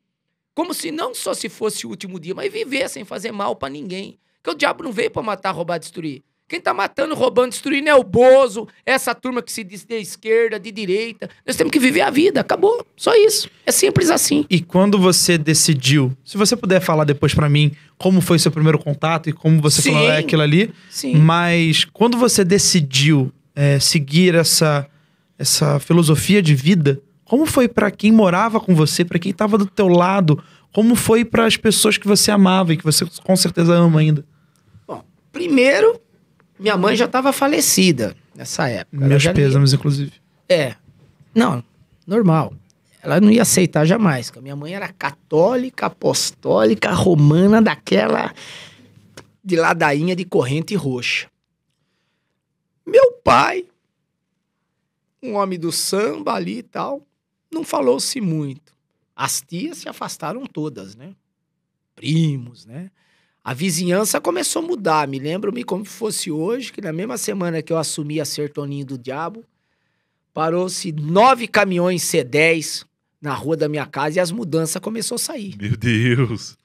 Como se não só se fosse o último dia, mas viver sem fazer mal para ninguém. Porque o diabo não veio para matar, roubar, destruir. Quem está matando, roubando, destruindo é o Bozo, é essa turma que se diz de esquerda, de direita. Nós temos que viver a vida, acabou. Só isso. É simples assim. E quando você decidiu, se você puder falar depois para mim como foi seu primeiro contato e como você sim, falou é aquilo ali, sim. mas quando você decidiu é, seguir essa, essa filosofia de vida, como foi para quem morava com você, para quem estava do teu lado, como foi para as pessoas que você amava e que você com certeza ama ainda? Bom, primeiro minha mãe já estava falecida nessa época. Meus pêsames, inclusive. É. Não, normal. Ela não ia aceitar jamais. Porque minha mãe era católica, apostólica, romana, daquela de ladainha de corrente roxa. Meu pai, um homem do samba ali e tal, não falou-se muito. As tias se afastaram todas, né? Primos, né? a vizinhança começou a mudar. Me lembro-me como fosse hoje, que na mesma semana que eu assumi a Sertoninho do Diabo, parou-se nove caminhões C10 na rua da minha casa e as mudanças começou a sair. Meu Deus!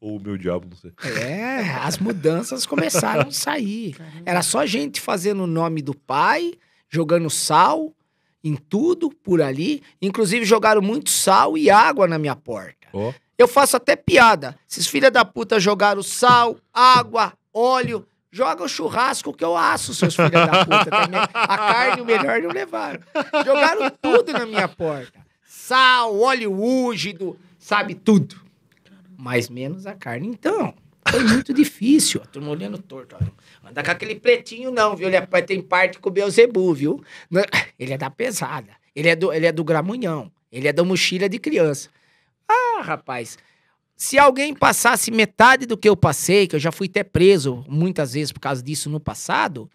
Ou meu diabo, não sei. É, as mudanças começaram a sair. Era só gente fazendo o nome do pai, jogando sal em tudo por ali. Inclusive jogaram muito sal e água na minha porta. Oh. Eu faço até piada. Esses filha da puta jogaram sal, água, óleo. Joga o churrasco que eu aço, seus filhos da puta. Também. Tá a carne, o melhor, não levaram. Jogaram tudo na minha porta. Sal, óleo úgido, sabe tudo. Mas menos a carne. Então, foi muito difícil. A turma olhando torto. Ó. Anda com aquele pretinho, não, viu? Ele é, tem parte com o Beuzebu, viu? Né? Ele é da pesada. Ele é do, ele é do gramunhão. Ele é da mochila de criança rapaz, se alguém passasse metade do que eu passei, que eu já fui até preso muitas vezes por causa disso no passado,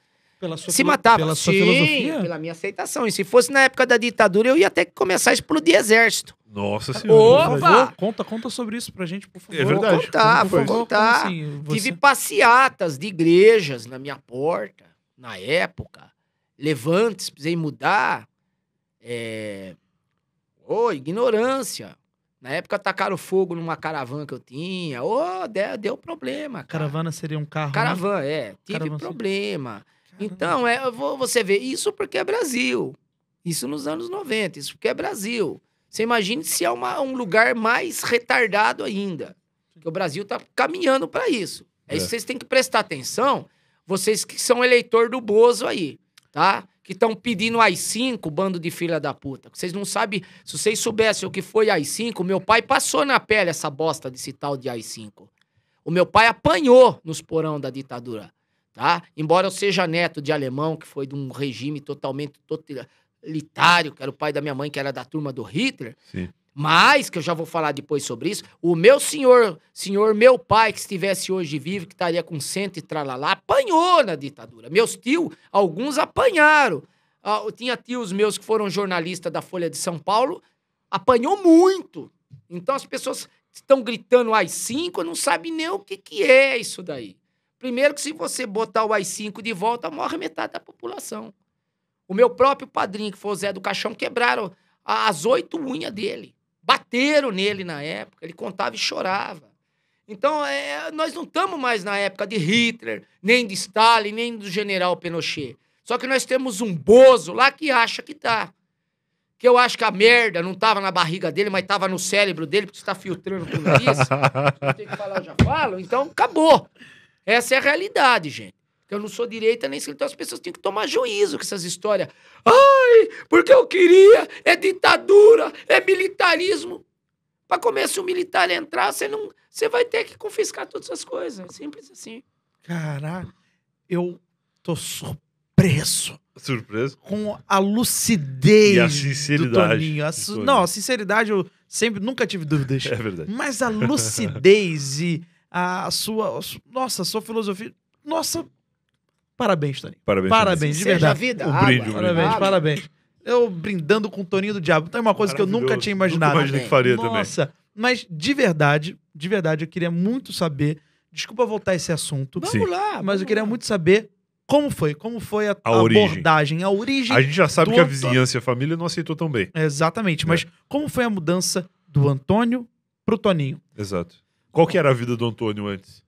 se matava. Pela sua Sim, filosofia? pela minha aceitação. E se fosse na época da ditadura, eu ia ter que começar a explodir exército. Nossa senhora. Opa! conta, conta sobre isso pra gente, por favor. É verdade. Vou contar, vou contar. Assim, você... Tive passeatas de igrejas na minha porta, na época. Levantes, precisei mudar. É... Oh, ignorância. Na época tacaram fogo numa caravana que eu tinha. Ô, oh, deu, deu, problema. Cara. Caravana seria um carro? Né? Caravana, né? é. Tive Caravana problema. Seria... Então, é, você vê, isso porque é Brasil. Isso nos anos 90, isso porque é Brasil. Você imagina se é uma, um lugar mais retardado ainda. Porque o Brasil está caminhando para isso. É, é isso que vocês têm que prestar atenção, vocês que são eleitor do Bozo aí, tá? que estão pedindo ai cinco, bando de filha da puta. Vocês não sabem, se vocês soubessem o que foi ai cinco, meu pai passou na pele essa bosta desse tal de ai cinco. O meu pai apanhou nos porão da ditadura, tá? Embora eu seja neto de alemão, que foi de um regime totalmente totalitário, que era o pai da minha mãe, que era da turma do Hitler. Sim. Mas, que eu já vou falar depois sobre isso, o meu senhor, senhor meu pai, que estivesse hoje vivo, que estaria com cento e tralalá, apanhou na ditadura. Meus tios, alguns apanharam. Ah, tinha tios meus que foram jornalistas da Folha de São Paulo, apanhou muito. Então as pessoas estão gritando AI-5, não sabem nem o que, que é isso daí. Primeiro que se você botar o AI-5 de volta, morre metade da população. O meu próprio padrinho, que foi o Zé do Caixão, quebraram as oito unhas dele. Bateram nele na época, ele contava e chorava. Então, é, nós não estamos mais na época de Hitler, nem de Stalin, nem do general Pinochet. Só que nós temos um bozo lá que acha que tá. Que eu acho que a merda não estava na barriga dele, mas estava no cérebro dele, porque está filtrando tudo isso. Se eu tenho que falar, eu já falo. Então, acabou. Essa é a realidade, gente. Porque eu não sou direita nem Então As pessoas têm que tomar juízo com essas histórias. Ai, porque eu queria, é ditadura, é militarismo. Para começar o militar entrar, você não, você vai ter que confiscar todas essas coisas. É simples assim. Caraca, eu tô surpreso. Surpreso? Com a lucidez e a sinceridade. Do Toninho. A su... Não, a sinceridade eu sempre nunca tive dúvidas. É verdade. Mas a lucidez e a sua nossa, a sua filosofia, nossa, Parabéns, Toninho. Parabéns, parabéns de verdade. Seja vida. O brinde, Parabéns, água. parabéns. Eu brindando com o Toninho do Diabo. Então é uma coisa que eu nunca tinha imaginado. Nunca imaginei que faria Nossa, também. Nossa, mas de verdade, de verdade, eu queria muito saber. Desculpa voltar a esse assunto. Vamos Sim. lá. Mas eu queria muito saber como foi? Como foi a, a, a abordagem, a origem? A gente já sabe que a vizinhança e a família não aceitou tão bem. Exatamente, é. mas é. como foi a mudança do Antônio pro Toninho? Exato. Qual que era a vida do Antônio antes?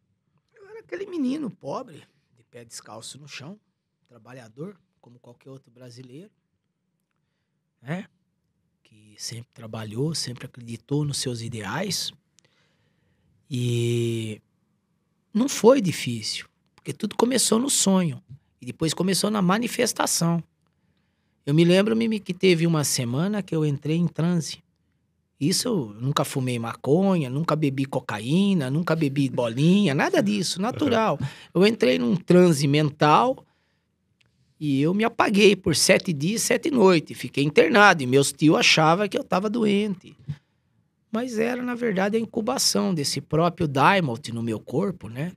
Eu era aquele menino pobre pé descalço no chão, trabalhador, como qualquer outro brasileiro, né? Que sempre trabalhou, sempre acreditou nos seus ideais. E não foi difícil, porque tudo começou no sonho e depois começou na manifestação. Eu me lembro-me que teve uma semana que eu entrei em transe. Isso eu nunca fumei maconha, nunca bebi cocaína, nunca bebi bolinha, nada disso, natural. Eu entrei num transe mental e eu me apaguei por sete dias, sete noites. Fiquei internado e meus tios achavam que eu estava doente. Mas era, na verdade, a incubação desse próprio Daimalt no meu corpo, né?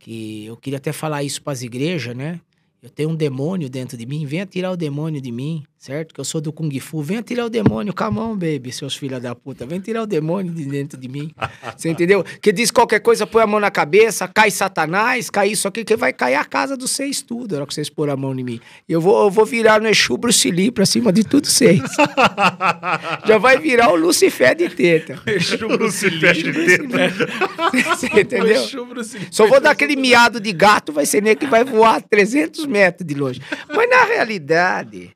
Que eu queria até falar isso para as igrejas, né? Eu tenho um demônio dentro de mim, venha tirar o demônio de mim certo? Que eu sou do Kung Fu. Venha tirar o demônio com a mão, baby, seus filha da puta. vem tirar o demônio de dentro de mim. Você entendeu? Que diz qualquer coisa, põe a mão na cabeça, cai Satanás, cai isso aqui, que vai cair a casa dos seis tudo, na hora que vocês pôr a mão em mim. Eu vou, eu vou virar no Exu Bruce pra cima de tudo seis. Já vai virar o Lucifer de teta. Exu Bruce de teta. Você entendeu? Só vou dar aquele miado de gato, vai ser nem que vai voar 300 metros de longe. Mas na realidade...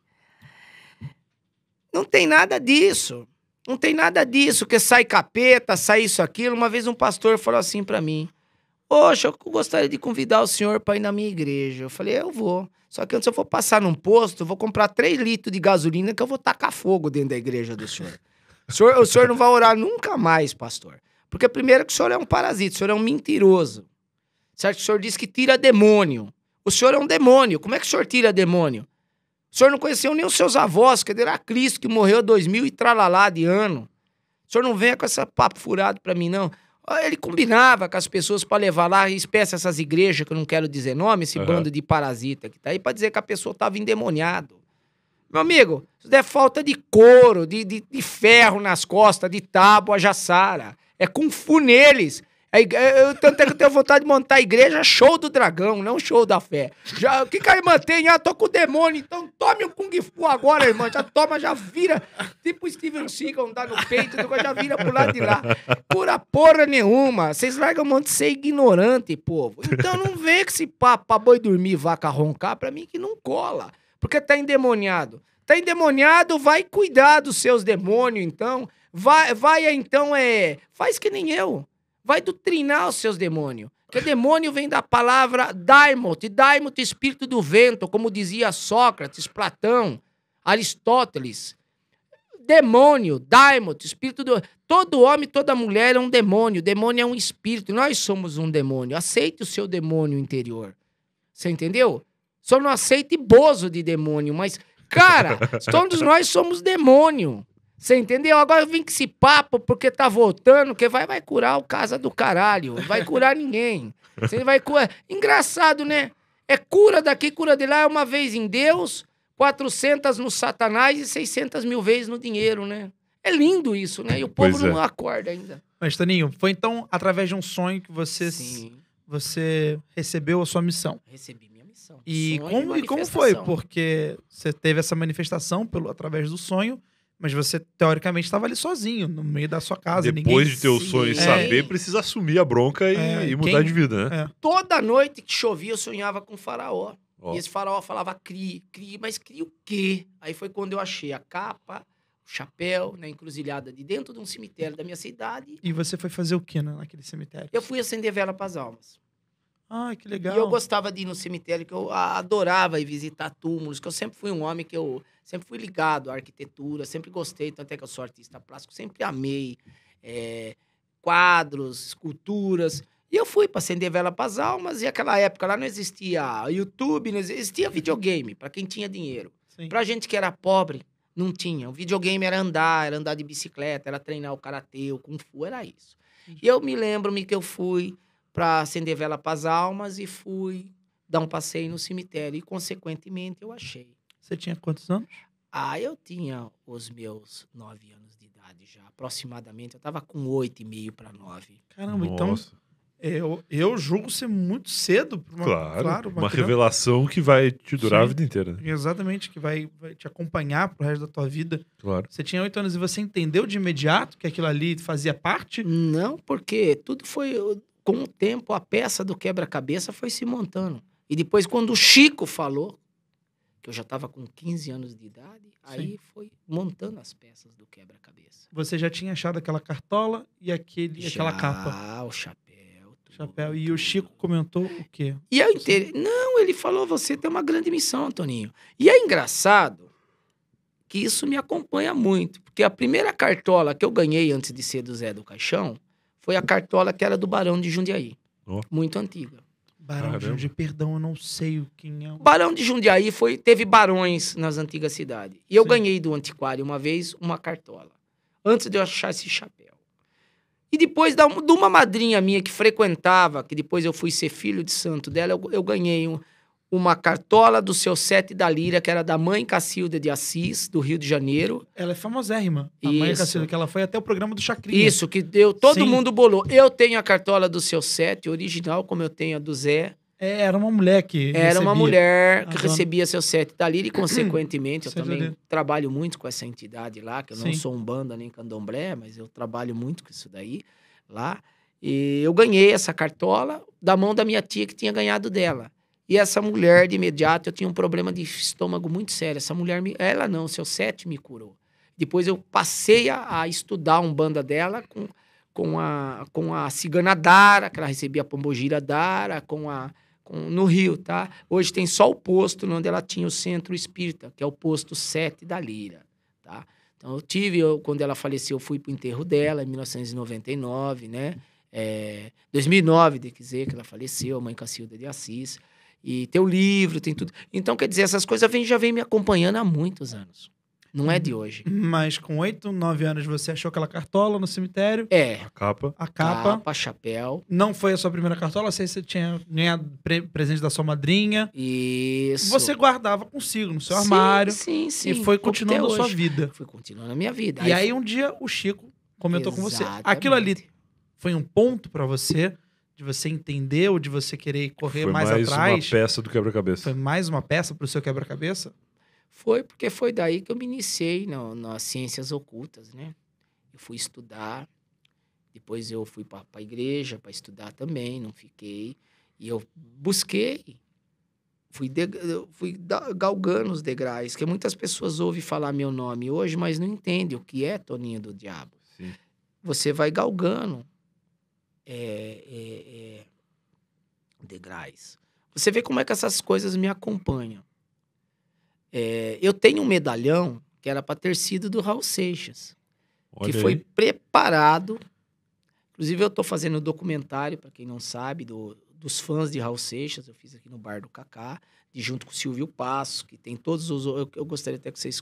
Não tem nada disso. Não tem nada disso, que sai capeta, sai isso, aquilo. Uma vez um pastor falou assim para mim: Poxa, eu gostaria de convidar o senhor para ir na minha igreja. Eu falei: Eu vou. Só que antes eu vou passar num posto, vou comprar 3 litros de gasolina que eu vou tacar fogo dentro da igreja do senhor. O senhor, o senhor não vai orar nunca mais, pastor. Porque, primeiro, que o senhor é um parasita, o senhor é um mentiroso. Certo? O senhor diz que tira demônio. O senhor é um demônio. Como é que o senhor tira demônio? O senhor não conheceu nem os seus avós, quer dizer, era Cristo, que morreu dois mil e tralalá de ano. O senhor não venha com esse papo furado para mim, não. Ah, ele combinava com as pessoas para levar lá, espécie essas igrejas, que eu não quero dizer nome, esse uhum. bando de parasita que tá aí, para dizer que a pessoa estava endemoniado. Meu amigo, isso é falta de couro, de, de, de ferro nas costas, de tábua, jaçara. É com fu neles. É eu tanto é que eu tenho vontade de montar a igreja show do dragão, não show da fé. Já, o que, que a irmã tem? Ah, tô com o demônio, então tome o um Kung Fu agora, irmã. Já toma, já vira. Tipo o Steven Seagal, dá no peito, já vira pro lado de lá. Pura porra nenhuma. Vocês largam um monte de ser ignorante, povo. Então não vem que esse papo pra boi dormir, vaca roncar, pra mim que não cola. Porque tá endemoniado. Tá endemoniado, vai cuidar dos seus demônios, então. Vai, vai então, é. Faz que nem eu vai doutrinar os seus demônios. Porque demônio vem da palavra daimot, daimot, espírito do vento, como dizia Sócrates, Platão, Aristóteles. Demônio, daimot, espírito do. Todo homem, toda mulher é um demônio. demônio é um espírito. Nós somos um demônio. Aceite o seu demônio interior. Você entendeu? Só não aceite bozo de demônio, mas, cara, todos nós somos demônio. Você entendeu? Agora eu vim com esse papo porque tá voltando, que vai, vai curar o casa do caralho. Vai curar ninguém. Você vai curar. Engraçado, né? É cura daqui, cura de lá, é uma vez em Deus, 400 no Satanás e 600 mil vezes no dinheiro, né? É lindo isso, né? E o povo é. não acorda ainda. Mas, Toninho, foi então através de um sonho que você, você recebeu a sua missão. Recebi minha missão. E como, e como foi? Porque você teve essa manifestação pelo, através do sonho. Mas você, teoricamente, estava ali sozinho, no meio da sua casa. Depois de ter o sonho e saber, é. precisa assumir a bronca e, é, e mudar quem... de vida, né? É. Toda noite que chovia, eu sonhava com o faraó. Oh. E esse faraó falava, crie, crie, mas crie o quê? Aí foi quando eu achei a capa, o chapéu, na né, encruzilhada de dentro de um cemitério da minha cidade. E você foi fazer o quê né, naquele cemitério? Eu fui acender vela para as almas. Ah, que legal. E eu gostava de ir no cemitério, que eu adorava ir visitar túmulos, que eu sempre fui um homem que eu sempre fui ligado à arquitetura, sempre gostei, tanto é que eu sou artista plástico, sempre amei é, quadros, esculturas. E eu fui para acender vela para as almas, e aquela época lá não existia YouTube, não existia videogame, para quem tinha dinheiro. Para a gente que era pobre, não tinha. O videogame era andar, era andar de bicicleta, era treinar o karatê, o kung fu, era isso. E eu me lembro-me que eu fui para acender vela para as almas e fui dar um passeio no cemitério. E, consequentemente, eu achei você tinha quantos anos? Ah, eu tinha os meus nove anos de idade já, aproximadamente. Eu tava com oito e meio para nove. Caramba, então, Nossa. então... Eu, eu julgo ser muito cedo. Uma, claro, claro, uma, uma revelação que vai te durar Sim, a vida inteira. Né? Exatamente, que vai, vai, te acompanhar pro resto da tua vida. Claro. Você tinha oito anos e você entendeu de imediato que aquilo ali fazia parte? Não, porque tudo foi... Com o tempo, a peça do quebra-cabeça foi se montando. E depois, quando o Chico falou, que eu já estava com 15 anos de idade, Sim. aí foi montando as peças do quebra-cabeça. Você já tinha achado aquela cartola e aquele, já, aquela capa? o chapéu. Tudo, chapéu. Tudo. E o Chico comentou o quê? E eu é inteiro, não, ele falou, você tem uma grande missão, Antoninho. E é engraçado que isso me acompanha muito, porque a primeira cartola que eu ganhei antes de ser do Zé do Caixão foi a cartola que era do Barão de Jundiaí. Oh. Muito antiga. Barão Caramba. de Jundiaí, perdão, eu não sei quem é. O... Barão de Jundiaí foi, teve barões nas antigas cidades. E eu Sim. ganhei do antiquário uma vez uma cartola. Antes de eu achar esse chapéu. E depois de uma madrinha minha que frequentava, que depois eu fui ser filho de santo dela, eu, eu ganhei um, uma cartola do seu sete da lira, que era da mãe Cacilda de Assis, do Rio de Janeiro. Ela é famosérrima, a Isso. mãe Cacilda, que ela foi até o programa do Chacrinha. Isso, que deu, todo Sim. mundo bolou. Eu tenho a cartola do seu sete, original, como eu tenho a do Zé. É, era uma mulher que Era recebia. uma mulher que recebia seu sete da lira e, consequentemente, eu também trabalho muito com essa entidade lá, que eu não Sim. sou um banda nem candomblé, mas eu trabalho muito com isso daí lá. E eu ganhei essa cartola da mão da minha tia que tinha ganhado dela. E essa mulher, de imediato, eu tinha um problema de estômago muito sério. Essa mulher, me... ela não, seu sete me curou. Depois eu passei a, a estudar um banda dela com, com, a, com a cigana Dara, que ela recebia a pombogira Dara, com a, com, no Rio, tá? Hoje tem só o posto onde ela tinha o centro espírita, que é o posto 7 da Lira, tá? Então eu tive, eu, quando ela faleceu, eu fui pro enterro dela, em 1999, né? É, 2009, de dizer que ela faleceu, a mãe Cacilda de Assis. E tem o livro, tem tudo. Então, quer dizer, essas coisas vem, já vem me acompanhando há muitos anos. Não é de uhum. hoje. Mas com oito, nove anos você achou aquela cartola no cemitério? É. A capa. A capa. Capa, chapéu. Não foi a sua primeira cartola, sei se você tinha ganhado né, pre presente da sua madrinha. Isso. Você guardava consigo no seu sim, armário. Sim, sim. E foi continuando a sua vida. Foi continuando a minha vida. E aí, aí um dia o Chico comentou Exatamente. com você. Aquilo ali foi um ponto para você de você entender ou de você querer correr foi mais, mais atrás. Foi mais uma peça do quebra-cabeça. Foi mais uma peça para o seu quebra-cabeça? Foi, porque foi daí que eu me iniciei no, nas ciências ocultas, né? Eu fui estudar, depois eu fui para a igreja para estudar também, não fiquei. E eu busquei, fui, de, fui galgando os degraus, que muitas pessoas ouvem falar meu nome hoje, mas não entendem o que é Toninho do Diabo. Sim. Você vai galgando é, é, é, degraus. Você vê como é que essas coisas me acompanham. É, eu tenho um medalhão que era para ter sido do Raul Seixas, Olha que foi preparado. Inclusive, eu estou fazendo um documentário, para quem não sabe, do, dos fãs de Raul Seixas, eu fiz aqui no Bar do Cacá, de junto com o Silvio Passo, que tem todos os. Eu, eu gostaria até que vocês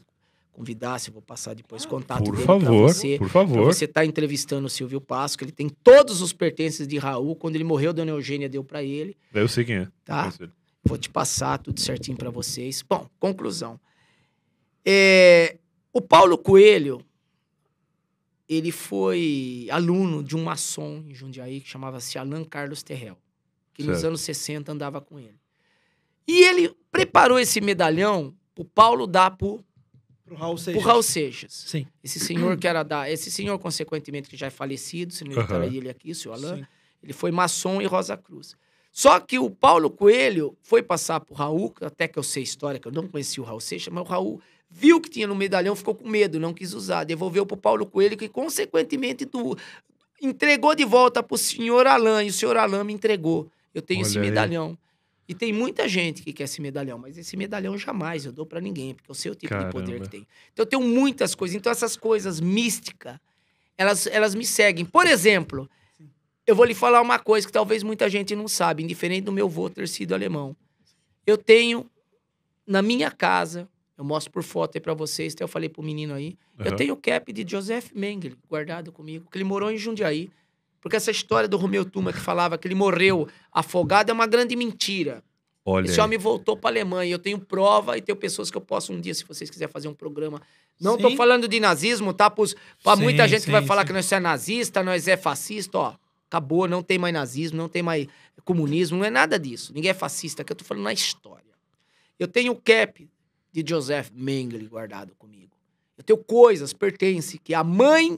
convidasse, vou passar depois contato por dele favor, você. Por favor. Você está entrevistando o Silvio Passo, que ele tem todos os pertences de Raul. Quando ele morreu, Dona Eugênia deu para ele. Eu sei quem é. Tá? Vou te passar tudo certinho para vocês. Bom, conclusão. É, o Paulo Coelho, ele foi aluno de um maçom em Jundiaí que chamava-se Alain Carlos Terrell que certo. nos anos 60 andava com ele. E ele preparou esse medalhão o Paulo dá pro Pro Raul Seixas. Pro Raul Seixas. Sim. Esse senhor que era da... Esse senhor, consequentemente, que já é falecido, se não me engano, tá ele aqui, o senhor Alain, Sim. ele foi maçom e Rosa Cruz. Só que o Paulo Coelho foi passar pro Raul, até que eu sei a história, que eu não conheci o Raul Seixas, mas o Raul viu que tinha no medalhão, ficou com medo, não quis usar, devolveu pro Paulo Coelho, que consequentemente do... entregou de volta pro senhor Alain, e o senhor Alain me entregou. Eu tenho Olha esse medalhão. Aí. E tem muita gente que quer esse medalhão, mas esse medalhão jamais eu dou para ninguém, porque eu sei o tipo Caramba. de poder que tem. Então eu tenho muitas coisas. Então essas coisas místicas, elas, elas me seguem. Por exemplo, eu vou lhe falar uma coisa que talvez muita gente não sabe, indiferente do meu avô ter sido alemão. Eu tenho na minha casa, eu mostro por foto aí pra vocês, até eu falei pro menino aí, uhum. eu tenho o cap de Joseph Mengele guardado comigo, que ele morou em Jundiaí. Porque essa história do Romeu Tuma que falava que ele morreu afogado é uma grande mentira. Olha Esse aí. homem voltou para a Alemanha. Eu tenho prova e tenho pessoas que eu posso um dia, se vocês quiserem fazer um programa. Não estou falando de nazismo, tá? Para muita gente sim, que vai falar que nós é nazista, nós é fascista, ó. Acabou, não tem mais nazismo, não tem mais comunismo, não é nada disso. Ninguém é fascista, que eu estou falando na história. Eu tenho o cap de Joseph Mengele guardado comigo. Eu tenho coisas, pertence, que a mãe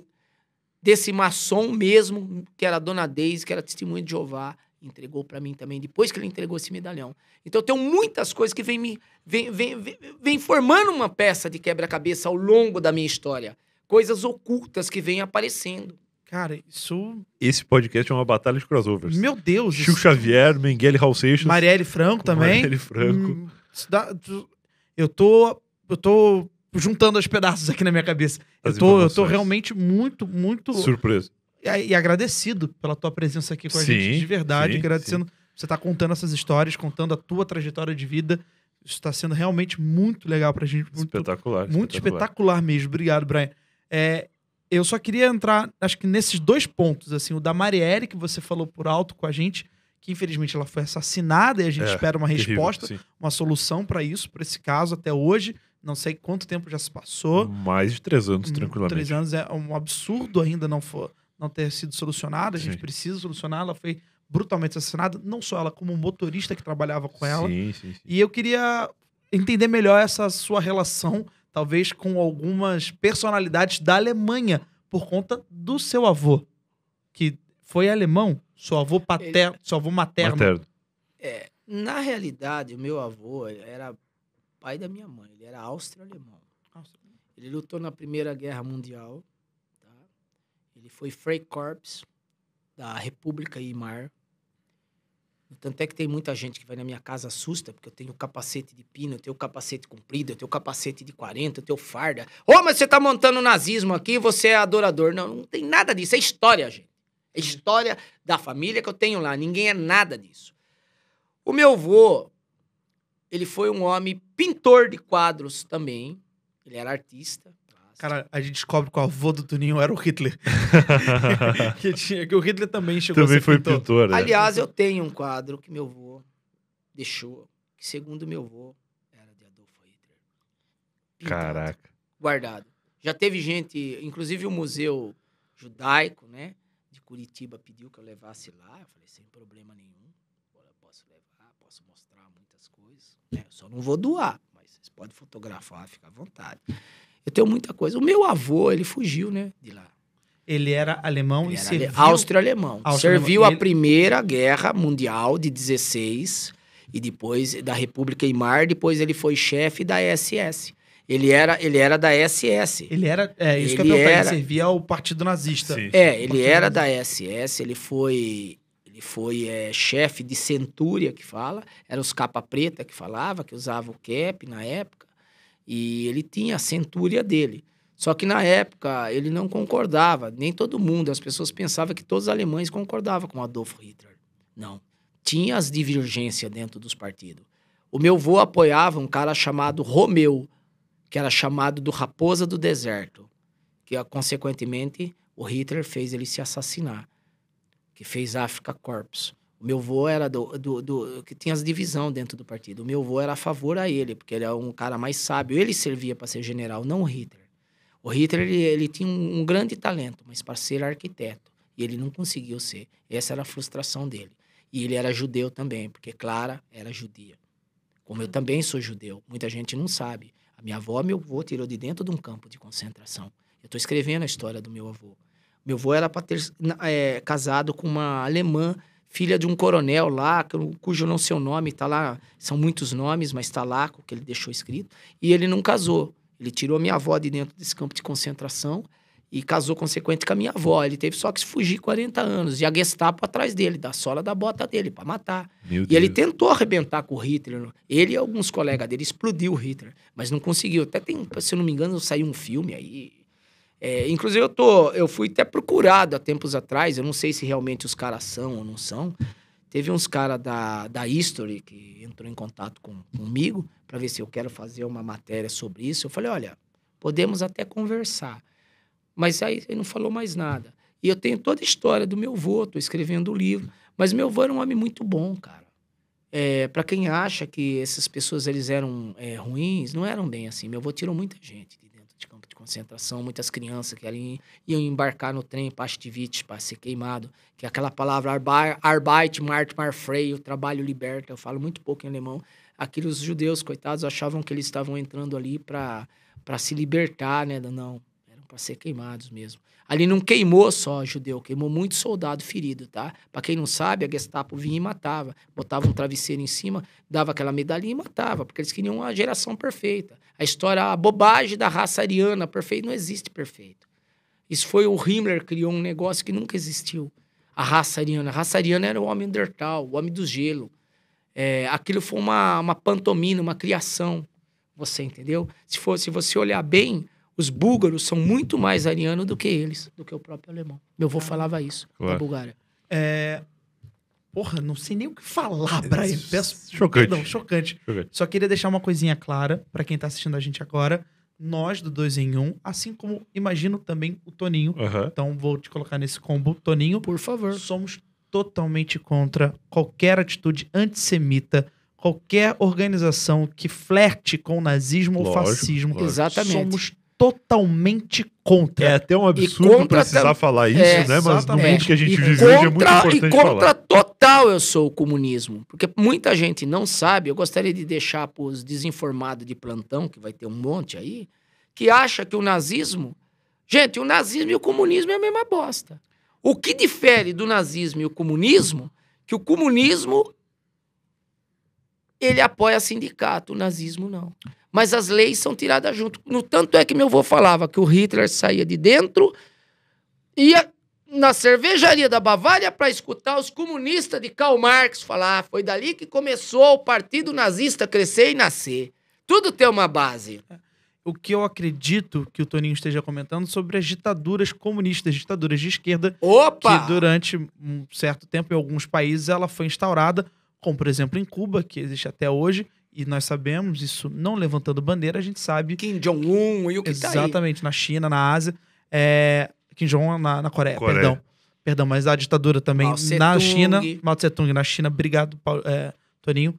desse maçom mesmo, que era a dona Deise, que era testemunha de Jeová, entregou para mim também, depois que ele entregou esse medalhão. Então eu tenho muitas coisas que vêm me vem, vem, vem, vem formando uma peça de quebra-cabeça ao longo da minha história. Coisas ocultas que vêm aparecendo. Cara, isso. Esse podcast é uma batalha de crossovers. Meu Deus! Chico isso... Xavier, Mengele Raul Seixas. Marielle Franco também. Marielle Franco. Hum, dá... eu tô. Eu tô juntando os pedaços aqui na minha cabeça. eu tô, eu tô realmente muito, muito. Surpreso. E, e, agradecido pela tua presença aqui com sim, a gente, de verdade. Sim, agradecendo. Sim. Você tá contando essas histórias, contando a tua trajetória de vida. Isso está sendo realmente muito legal pra gente. Muito, espetacular. Muito espetacular, espetacular mesmo. Obrigado, Brian. É, eu só queria entrar, acho que nesses dois pontos, assim, o da Marielle, que você falou por alto com a gente, que infelizmente ela foi assassinada e a gente é, espera uma resposta, uma solução para isso, para esse caso até hoje. Não sei quanto tempo já se passou. Mais de três anos, hum, tranquilamente. Três anos é um absurdo ainda não, for, não ter sido solucionada. A gente sim. precisa solucionar. Ela foi brutalmente assassinada, não só ela, como o motorista que trabalhava com ela. Sim, sim, sim. E eu queria entender melhor essa sua relação, talvez com algumas personalidades da Alemanha, por conta do seu avô, que foi alemão, seu avô paterno, Ele... seu avô materno. materno. É, na realidade, o meu avô era pai da minha mãe. Ele era áustro-alemão. Ele lutou na Primeira Guerra Mundial. Tá? Ele foi Freikorps da República Imar. Tanto é que tem muita gente que vai na minha casa assusta, porque eu tenho capacete de pino, eu tenho capacete comprido, eu tenho capacete de 40, eu tenho farda. Ô, oh, mas você tá montando nazismo aqui, você é adorador. Não, não tem nada disso, é história, gente. É história da família que eu tenho lá, ninguém é nada disso. O meu avô, ele foi um homem Pintor de quadros também. Ele era artista. Cara, a gente descobre que o avô do Tuninho era o Hitler. que, tinha, que o Hitler também chegou também a ser foi pintor. pintor né? Aliás, eu tenho um quadro que meu avô deixou, que segundo meu avô era de Adolfo Hitler. Pintado, Caraca. Guardado. Já teve gente, inclusive o Museu Judaico, né, de Curitiba pediu que eu levasse lá. Eu falei, sem problema nenhum, eu posso levar posso mostrar muitas coisas. Né? Só não vou doar, mas vocês podem fotografar, fica à vontade. Eu tenho muita coisa. O meu avô, ele fugiu, né, de lá. Ele era alemão ele e era serviu... alemão serviu ele... a Primeira Guerra Mundial de 16 e depois da República imar depois ele foi chefe da SS. Ele era, ele era da SS. Ele era, é, isso ele que eu era... ele servia ao Partido Nazista. Sim. É, ele era nazista. da SS, ele foi ele foi é, chefe de centúria, que fala. Era os capa preta que falava, que usava o cap na época. E ele tinha a centúria dele. Só que na época ele não concordava, nem todo mundo. As pessoas pensavam que todos os alemães concordavam com Adolf Hitler. Não. Tinha as divergências dentro dos partidos. O meu avô apoiava um cara chamado Romeu, que era chamado do Raposa do Deserto, que consequentemente o Hitler fez ele se assassinar que fez África Corps. O meu avô era do, do, do, que tinha as divisão dentro do partido. O meu avô era a favor a ele, porque ele é um cara mais sábio. Ele servia para ser general, não o Hitler. O Hitler ele, ele tinha um, um grande talento, mas para ser arquiteto. E ele não conseguiu ser. Essa era a frustração dele. E ele era judeu também, porque Clara era judia. Como eu também sou judeu, muita gente não sabe. A minha avó, meu avô tirou de dentro de um campo de concentração. Eu estou escrevendo a história do meu avô. Meu avô era ter, é, casado com uma alemã, filha de um coronel lá, cujo não sei o nome, tá lá, são muitos nomes, mas tá lá, o que ele deixou escrito. E ele não casou. Ele tirou minha avó de dentro desse campo de concentração e casou consequente com a minha avó. Ele teve só que fugir 40 anos e a Gestapo atrás dele, da sola da bota dele, para matar. Meu e Deus. ele tentou arrebentar com o Hitler. Ele e alguns colegas dele explodiu o Hitler, mas não conseguiu. Até tem, se não me engano, saiu um filme aí, é, inclusive, eu, tô, eu fui até procurado há tempos atrás, eu não sei se realmente os caras são ou não são. Teve uns caras da, da History que entrou em contato com, comigo para ver se eu quero fazer uma matéria sobre isso. Eu falei, olha, podemos até conversar. Mas aí ele não falou mais nada. E eu tenho toda a história do meu avô, tô escrevendo o livro. Mas meu avô era um homem muito bom, cara. É, para quem acha que essas pessoas eles eram é, ruins, não eram bem assim. Meu avô tirou muita gente concentração, muitas crianças que ali iam embarcar no trem para Auschwitz, para ser queimado, que é aquela palavra Arbeit macht mar o trabalho liberta, eu falo muito pouco em alemão. Aquilo os judeus, coitados, achavam que eles estavam entrando ali para para se libertar, né? Não, eram para ser queimados mesmo. Ali não queimou só judeu, queimou muito soldado ferido, tá? Para quem não sabe, a Gestapo vinha e matava, botava um travesseiro em cima, dava aquela medalhinha e matava, porque eles queriam uma geração perfeita. A história, a bobagem da raça ariana, perfeito, não existe perfeito. Isso foi o Himmler criou um negócio que nunca existiu. A raça ariana. A raça ariana era o homem undertal, o homem do gelo. É, aquilo foi uma, uma pantomina, uma criação. Você entendeu? Se, for, se você olhar bem, os búlgaros são muito mais arianos do que eles, do que o próprio alemão. Meu avô falava isso, na Bulgária. É, Porra, não sei nem o que falar, é Brian. Peço... Chocante. Não, chocante. chocante. Só queria deixar uma coisinha clara para quem tá assistindo a gente agora. Nós do 2 em 1, um, assim como imagino também o Toninho. Uhum. Então vou te colocar nesse combo. Toninho, por favor. Somos totalmente contra qualquer atitude antissemita, qualquer organização que flerte com nazismo lógico, ou fascismo. Lógico. Exatamente. Somos totalmente contra. É até um absurdo precisar falar isso, é, né? Mas no mundo que a gente vive contra, é muito importante E contra falar. total eu sou o comunismo. Porque muita gente não sabe, eu gostaria de deixar para os desinformados de plantão, que vai ter um monte aí, que acha que o nazismo... Gente, o nazismo e o comunismo é a mesma bosta. O que difere do nazismo e o comunismo, que o comunismo ele apoia sindicato, o nazismo não. Mas as leis são tiradas junto. No tanto é que meu avô falava que o Hitler saía de dentro, ia na cervejaria da Bavária para escutar os comunistas de Karl Marx falar. Ah, foi dali que começou o partido nazista crescer e nascer. Tudo tem uma base. É. O que eu acredito que o Toninho esteja comentando sobre as ditaduras comunistas, ditaduras de esquerda, Opa! que durante um certo tempo em alguns países ela foi instaurada como por exemplo em Cuba, que existe até hoje, e nós sabemos isso, não levantando bandeira, a gente sabe. Kim Jong-un e o que tá Exatamente, tá na China, na Ásia, é... Kim Jong-un na, na Coreia, Coreia, perdão. Perdão, mas a ditadura também na China, Mao Tse Tung na China, obrigado, Paulo, é, Toninho.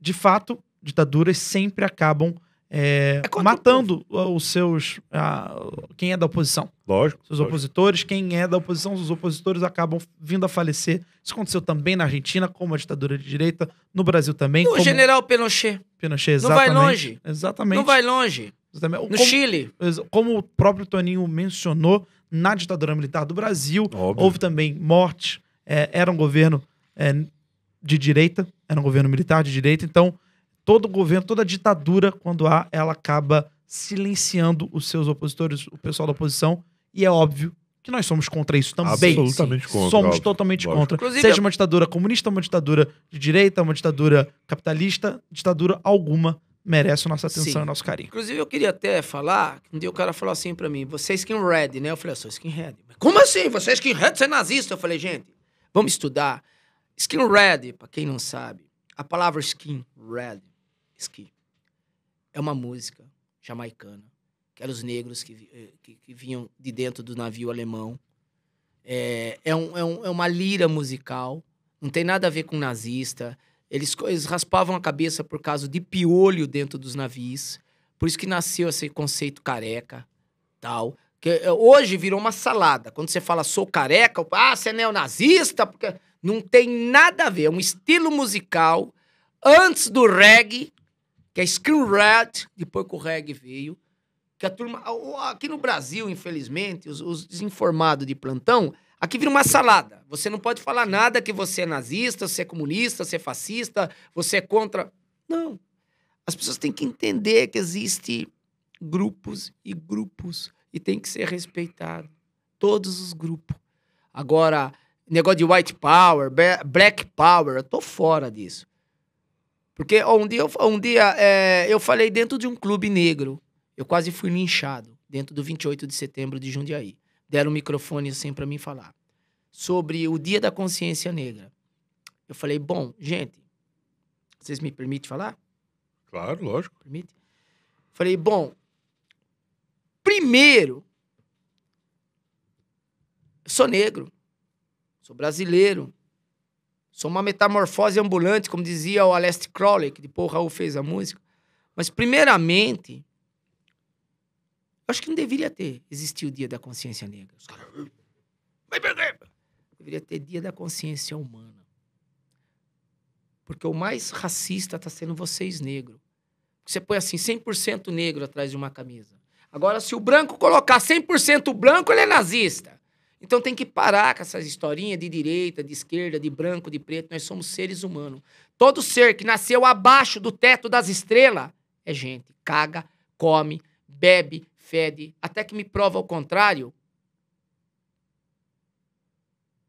De fato, ditaduras sempre acabam é, é matando os seus. A, quem é da oposição. Lógico. Seus lógico. opositores, quem é da oposição, os opositores acabam vindo a falecer. Isso aconteceu também na Argentina, como a ditadura de direita, no Brasil também. O como... general Pinochet. Pinochet, exatamente. Não vai longe. Exatamente. Não vai longe. Exatamente. No como, Chile. Como o próprio Toninho mencionou, na ditadura militar do Brasil, Óbvio. houve também morte. É, era um governo é, de direita, era um governo militar de direita, então todo governo, toda ditadura, quando há, ela acaba silenciando os seus opositores, o pessoal da oposição, e é óbvio que nós somos contra isso também. Absolutamente Sim. contra. Somos óbvio, totalmente lógico. contra. Inclusive, Seja uma ditadura comunista, uma ditadura de direita, uma ditadura capitalista, ditadura alguma merece nossa atenção e nosso carinho. Inclusive, eu queria até falar, um dia o cara falou assim para mim, você é skinhead, né? Eu falei, eu sou skinhead. Como assim? Você é skinhead, você é nazista? Eu falei, gente, vamos estudar. skin red para quem não sabe, a palavra skin, red, Ski. É uma música jamaicana, que eram os negros que, eh, que, que vinham de dentro do navio alemão. É, é, um, é, um, é uma lira musical, não tem nada a ver com nazista. Eles, eles raspavam a cabeça por causa de piolho dentro dos navios. Por isso que nasceu esse conceito careca, tal. Que eh, hoje virou uma salada. Quando você fala sou careca, ah, você é neonazista, porque não tem nada a ver. É um estilo musical antes do reggae que é Screen Rat, depois que o reggae veio. Que a turma. Aqui no Brasil, infelizmente, os, os desinformados de plantão, aqui vira uma salada. Você não pode falar nada que você é nazista, você é comunista, você é fascista, você é contra. Não. As pessoas têm que entender que existe grupos e grupos e tem que ser respeitado. Todos os grupos. Agora, negócio de white power, black power, eu tô fora disso. Porque ó, um dia, eu, um dia é, eu falei dentro de um clube negro. Eu quase fui linchado dentro do 28 de setembro de Jundiaí. Deram um microfone assim para mim falar sobre o Dia da Consciência Negra. Eu falei, bom, gente, vocês me permitem falar? Claro, lógico. Permite? Falei, bom, primeiro, sou negro, sou brasileiro, Sou uma metamorfose ambulante, como dizia o Aleste Crowley, que depois o Raul fez a música. Mas, primeiramente, acho que não deveria ter existido o Dia da Consciência Negra. Os caras. Hum, deveria ter Dia da Consciência Humana. Porque o mais racista está sendo vocês, negro. Você põe assim, 100% negro atrás de uma camisa. Agora, se o branco colocar 100% branco, ele é nazista. Então tem que parar com essas historinhas de direita, de esquerda, de branco, de preto. Nós somos seres humanos. Todo ser que nasceu abaixo do teto das estrelas é gente. Caga, come, bebe, fede. Até que me prova o contrário.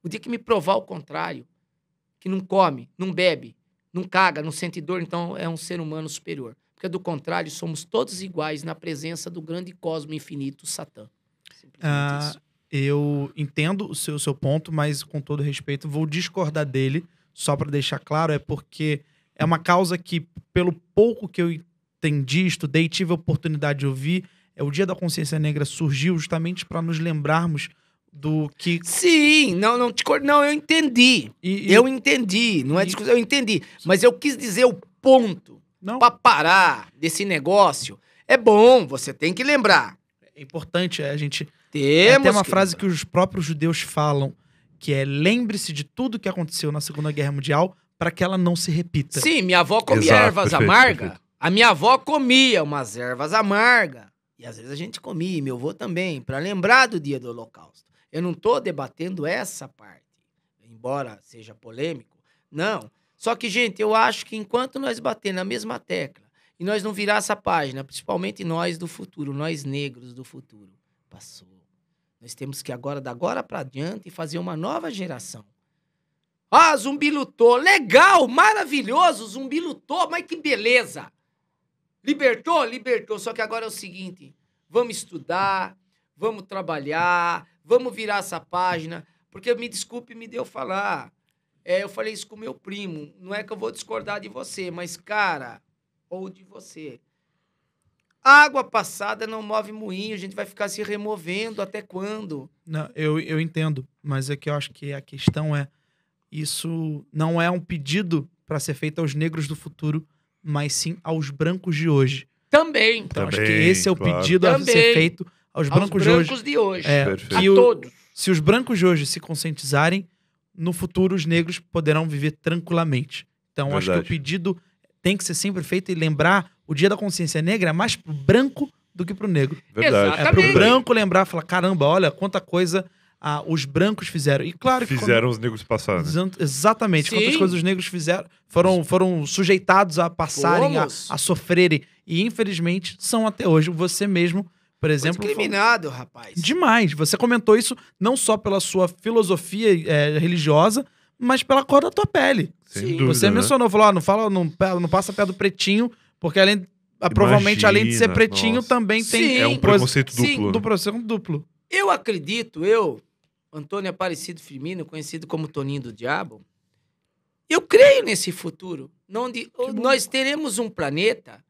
O dia que me provar o contrário, que não come, não bebe, não caga, não sente dor, então é um ser humano superior. Porque do contrário, somos todos iguais na presença do grande cosmo infinito Satã. Ah, isso. Eu entendo o seu, o seu ponto, mas com todo respeito, vou discordar dele, só para deixar claro, é porque é uma causa que, pelo pouco que eu entendi, estudei, tive a oportunidade de ouvir, é o Dia da Consciência Negra surgiu justamente para nos lembrarmos do que. Sim, não, não Não, eu entendi. E, e... Eu entendi. Não é discussão, eu entendi. Mas eu quis dizer o ponto. Para parar desse negócio. É bom, você tem que lembrar. É importante é, a gente é, Temos. até uma que... frase que os próprios judeus falam, que é lembre-se de tudo que aconteceu na Segunda Guerra Mundial para que ela não se repita. Sim, minha avó comia Exato, ervas amargas. A minha avó comia umas ervas amargas. E às vezes a gente comia, e meu avô também, para lembrar do dia do Holocausto. Eu não estou debatendo essa parte, embora seja polêmico. Não. Só que, gente, eu acho que enquanto nós bater na mesma tecla e nós não virar essa página, principalmente nós do futuro, nós negros do futuro, passou. Nós temos que agora, da agora para adiante, fazer uma nova geração. Ah, zumbi lutou. Legal, maravilhoso, zumbi lutou, mas que beleza. Libertou? Libertou. Só que agora é o seguinte: vamos estudar, vamos trabalhar, vamos virar essa página. Porque me desculpe, me deu falar. É, eu falei isso com meu primo. Não é que eu vou discordar de você, mas, cara, ou de você. Água passada não move moinho, a gente vai ficar se removendo até quando? Não, eu, eu entendo, mas é que eu acho que a questão é: isso não é um pedido para ser feito aos negros do futuro, mas sim aos brancos de hoje. Também. Então, Também, acho que esse é o claro. pedido Também. a ser feito aos brancos, aos brancos de hoje. De hoje. É, a o, todos. Se os brancos de hoje se conscientizarem, no futuro os negros poderão viver tranquilamente. Então, Verdade. acho que o pedido tem que ser sempre feito e lembrar o dia da consciência negra é mais pro branco do que pro negro. Verdade. Exatamente. É pro branco lembrar, falar, caramba, olha quanta coisa ah, os brancos fizeram. E claro que. Fizeram quando... os negros passar. Exatamente. Sim. Quantas coisas os negros fizeram foram, foram sujeitados a passarem, a, a, sofrerem. E infelizmente são até hoje. Você mesmo, por exemplo. Discriminado, rapaz. Demais. Você comentou isso não só pela sua filosofia é, religiosa, mas pela cor da tua pele. Sim. Dúvida, você né? mencionou, né? falou: ah, não, fala, não, não passa pé do pretinho porque além, Imagina, ah, provavelmente além de ser pretinho, nossa. também tem. Sim, é um preconceito duplo. Sim, né? do processo é duplo. Eu acredito, eu, Antônio Aparecido Firmino, conhecido como Toninho do Diabo, eu creio nesse futuro, onde nós teremos um planeta.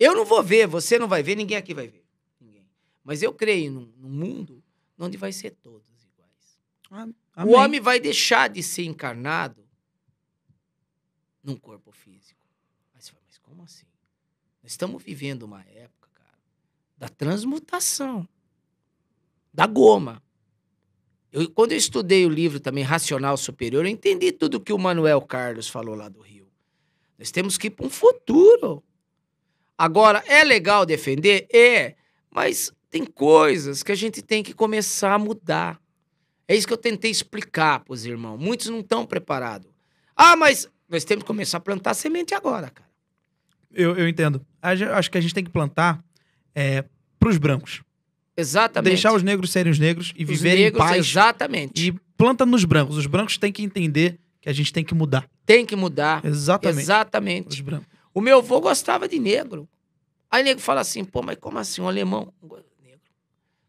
Eu não vou ver, você não vai ver, ninguém aqui vai ver. Ninguém. Mas eu creio num, num mundo onde vai ser todos iguais. O homem vai deixar de ser encarnado num corpo físico nós estamos vivendo uma época, cara, da transmutação, da goma. Eu, quando eu estudei o livro também, Racional Superior, eu entendi tudo que o Manuel Carlos falou lá do Rio. Nós temos que ir para um futuro. Agora, é legal defender? É, mas tem coisas que a gente tem que começar a mudar. É isso que eu tentei explicar para os irmãos. Muitos não estão preparados. Ah, mas nós temos que começar a plantar semente agora, cara. Eu, eu entendo. Acho que a gente tem que plantar é, pros brancos. Exatamente. Deixar os negros serem os negros e os viverem negros, em paz. Exatamente. E planta nos brancos. Os brancos têm que entender que a gente tem que mudar. Tem que mudar. Exatamente. Exatamente. Os brancos. O meu avô gostava de negro. Aí o negro fala assim, pô, mas como assim? Um alemão? Negro.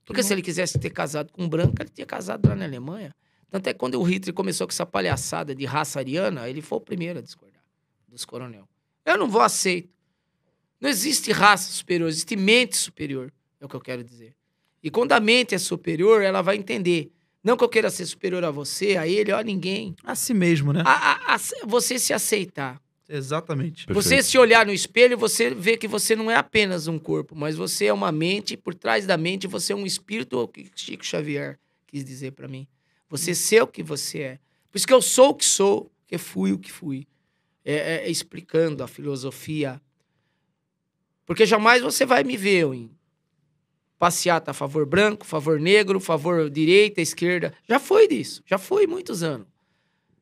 Porque se ele quisesse ter casado com um branco, ele tinha casado lá na Alemanha. Tanto é que quando o Hitler começou com essa palhaçada de raça ariana, ele foi o primeiro a discordar dos coronel. Eu não vou aceitar. Não existe raça superior, existe mente superior, é o que eu quero dizer. E quando a mente é superior, ela vai entender. Não que eu queira ser superior a você, a ele, a ninguém. A si mesmo, né? A, a, a você se aceitar. Exatamente. Perfeito. Você se olhar no espelho, você vê que você não é apenas um corpo, mas você é uma mente, por trás da mente você é um espírito, o que Chico Xavier quis dizer para mim. Você ser o que você é. Por isso que eu sou o que sou, que fui o que fui. É, é, explicando a filosofia porque jamais você vai me ver em passeata tá? a favor branco, favor negro, favor direita, esquerda. Já foi disso. Já foi muitos anos.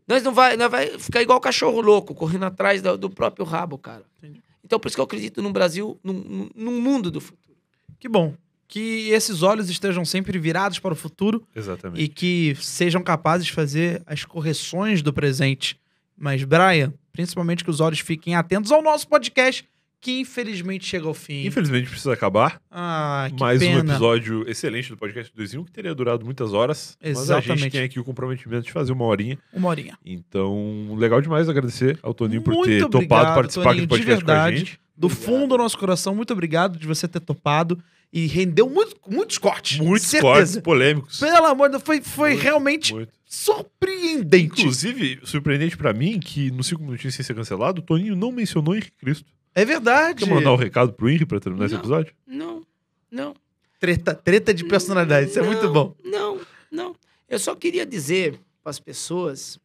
Nós não vai, nós vai ficar igual cachorro louco, correndo atrás do, do próprio rabo, cara. Entendi. Então, por isso que eu acredito no Brasil, num, num mundo do futuro. Que bom. Que esses olhos estejam sempre virados para o futuro. Exatamente. E que sejam capazes de fazer as correções do presente. Mas, Brian, principalmente que os olhos fiquem atentos ao nosso podcast que infelizmente chega ao fim. Infelizmente precisa acabar. Ah, que Mais pena. um episódio excelente do podcast 2 que teria durado muitas horas. Exatamente. Mas a gente tem aqui o comprometimento de fazer uma horinha. Uma horinha. Então, legal demais agradecer ao Toninho muito por ter obrigado, topado participar Toninho, do podcast verdade, com a gente. Do obrigado. fundo do nosso coração, muito obrigado de você ter topado e rendeu muito, muitos cortes. Muitos certeza. cortes polêmicos. Pelo amor de Deus, foi, foi muito, realmente muito. surpreendente. Inclusive, surpreendente para mim que no 5 Minutinhos Sem Ser Cancelado, o Toninho não mencionou Henrique Cristo. É verdade. Quer mandar um recado pro Henry pra terminar não, esse episódio? Não, não. Treta, treta de personalidade, isso não, é muito bom. Não, não. Eu só queria dizer para as pessoas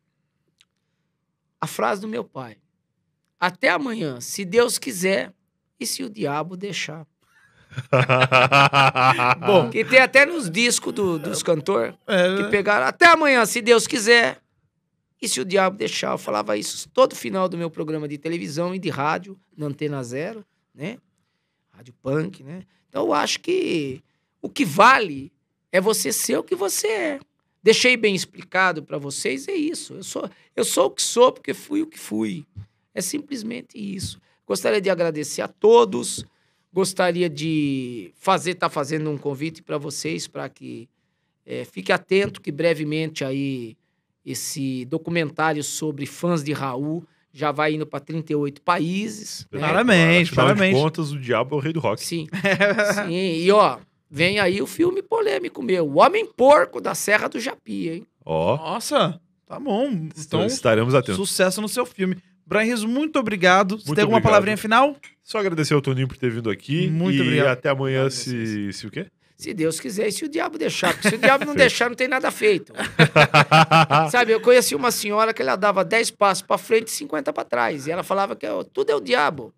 a frase do meu pai. Até amanhã, se Deus quiser e se o diabo deixar. bom, que tem até nos discos do, dos cantores é, que né? pegaram até amanhã, se Deus quiser e se o diabo deixar, eu falava isso todo final do meu programa de televisão e de rádio, na Antena Zero, né? Rádio Punk, né? Então eu acho que o que vale é você ser o que você é. Deixei bem explicado para vocês, é isso. Eu sou, eu sou o que sou porque fui o que fui. É simplesmente isso. Gostaria de agradecer a todos. Gostaria de fazer, tá fazendo um convite para vocês para que é, fique atento que brevemente aí esse documentário sobre fãs de Raul já vai indo para 38 países. Né? Claramente, Afinal De contas, o diabo é o rei do rock. Sim. Sim. E ó, vem aí o filme polêmico meu, O Homem Porco da Serra do Japi, hein? Ó. Oh. Nossa, tá bom. Então, estaremos atentos. Sucesso no seu filme. Brian Rizzo, muito obrigado. Muito Você tem alguma obrigado. palavrinha final? Só agradecer ao Toninho por ter vindo aqui. Muito e obrigado. E até amanhã, se, se o quê? Se Deus quiser e se o diabo deixar. Porque se o diabo não deixar, não tem nada feito. Sabe, eu conheci uma senhora que ela dava 10 passos para frente e 50 para trás. E ela falava que tudo é o diabo.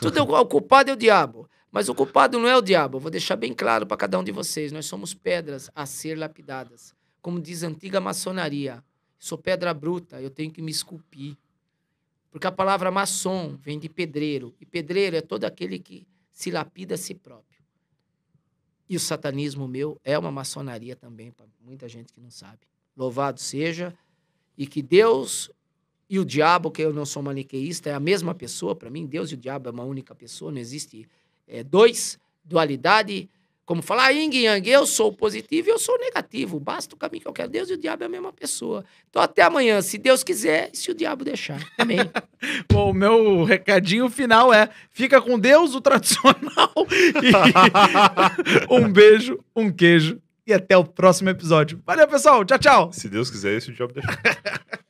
Tudo é o, o culpado é o diabo. Mas o culpado não é o diabo. vou deixar bem claro para cada um de vocês. Nós somos pedras a ser lapidadas. Como diz a antiga maçonaria. Sou pedra bruta, eu tenho que me esculpir. Porque a palavra maçom vem de pedreiro. E pedreiro é todo aquele que se lapida a si próprio. E o satanismo meu é uma maçonaria também, para muita gente que não sabe. Louvado seja. E que Deus e o diabo, que eu não sou maniqueísta, é a mesma pessoa para mim. Deus e o diabo é uma única pessoa, não existe é, dois. Dualidade como falar ah, yin yang, eu sou positivo e eu sou negativo. Basta o caminho que eu quero. Deus e o diabo é a mesma pessoa. Então até amanhã, se Deus quiser e se o diabo deixar. Amém. Bom, o meu recadinho final é: fica com Deus, o tradicional. E... um beijo, um queijo e até o próximo episódio. Valeu, pessoal. Tchau, tchau. Se Deus quiser e se o diabo deixar.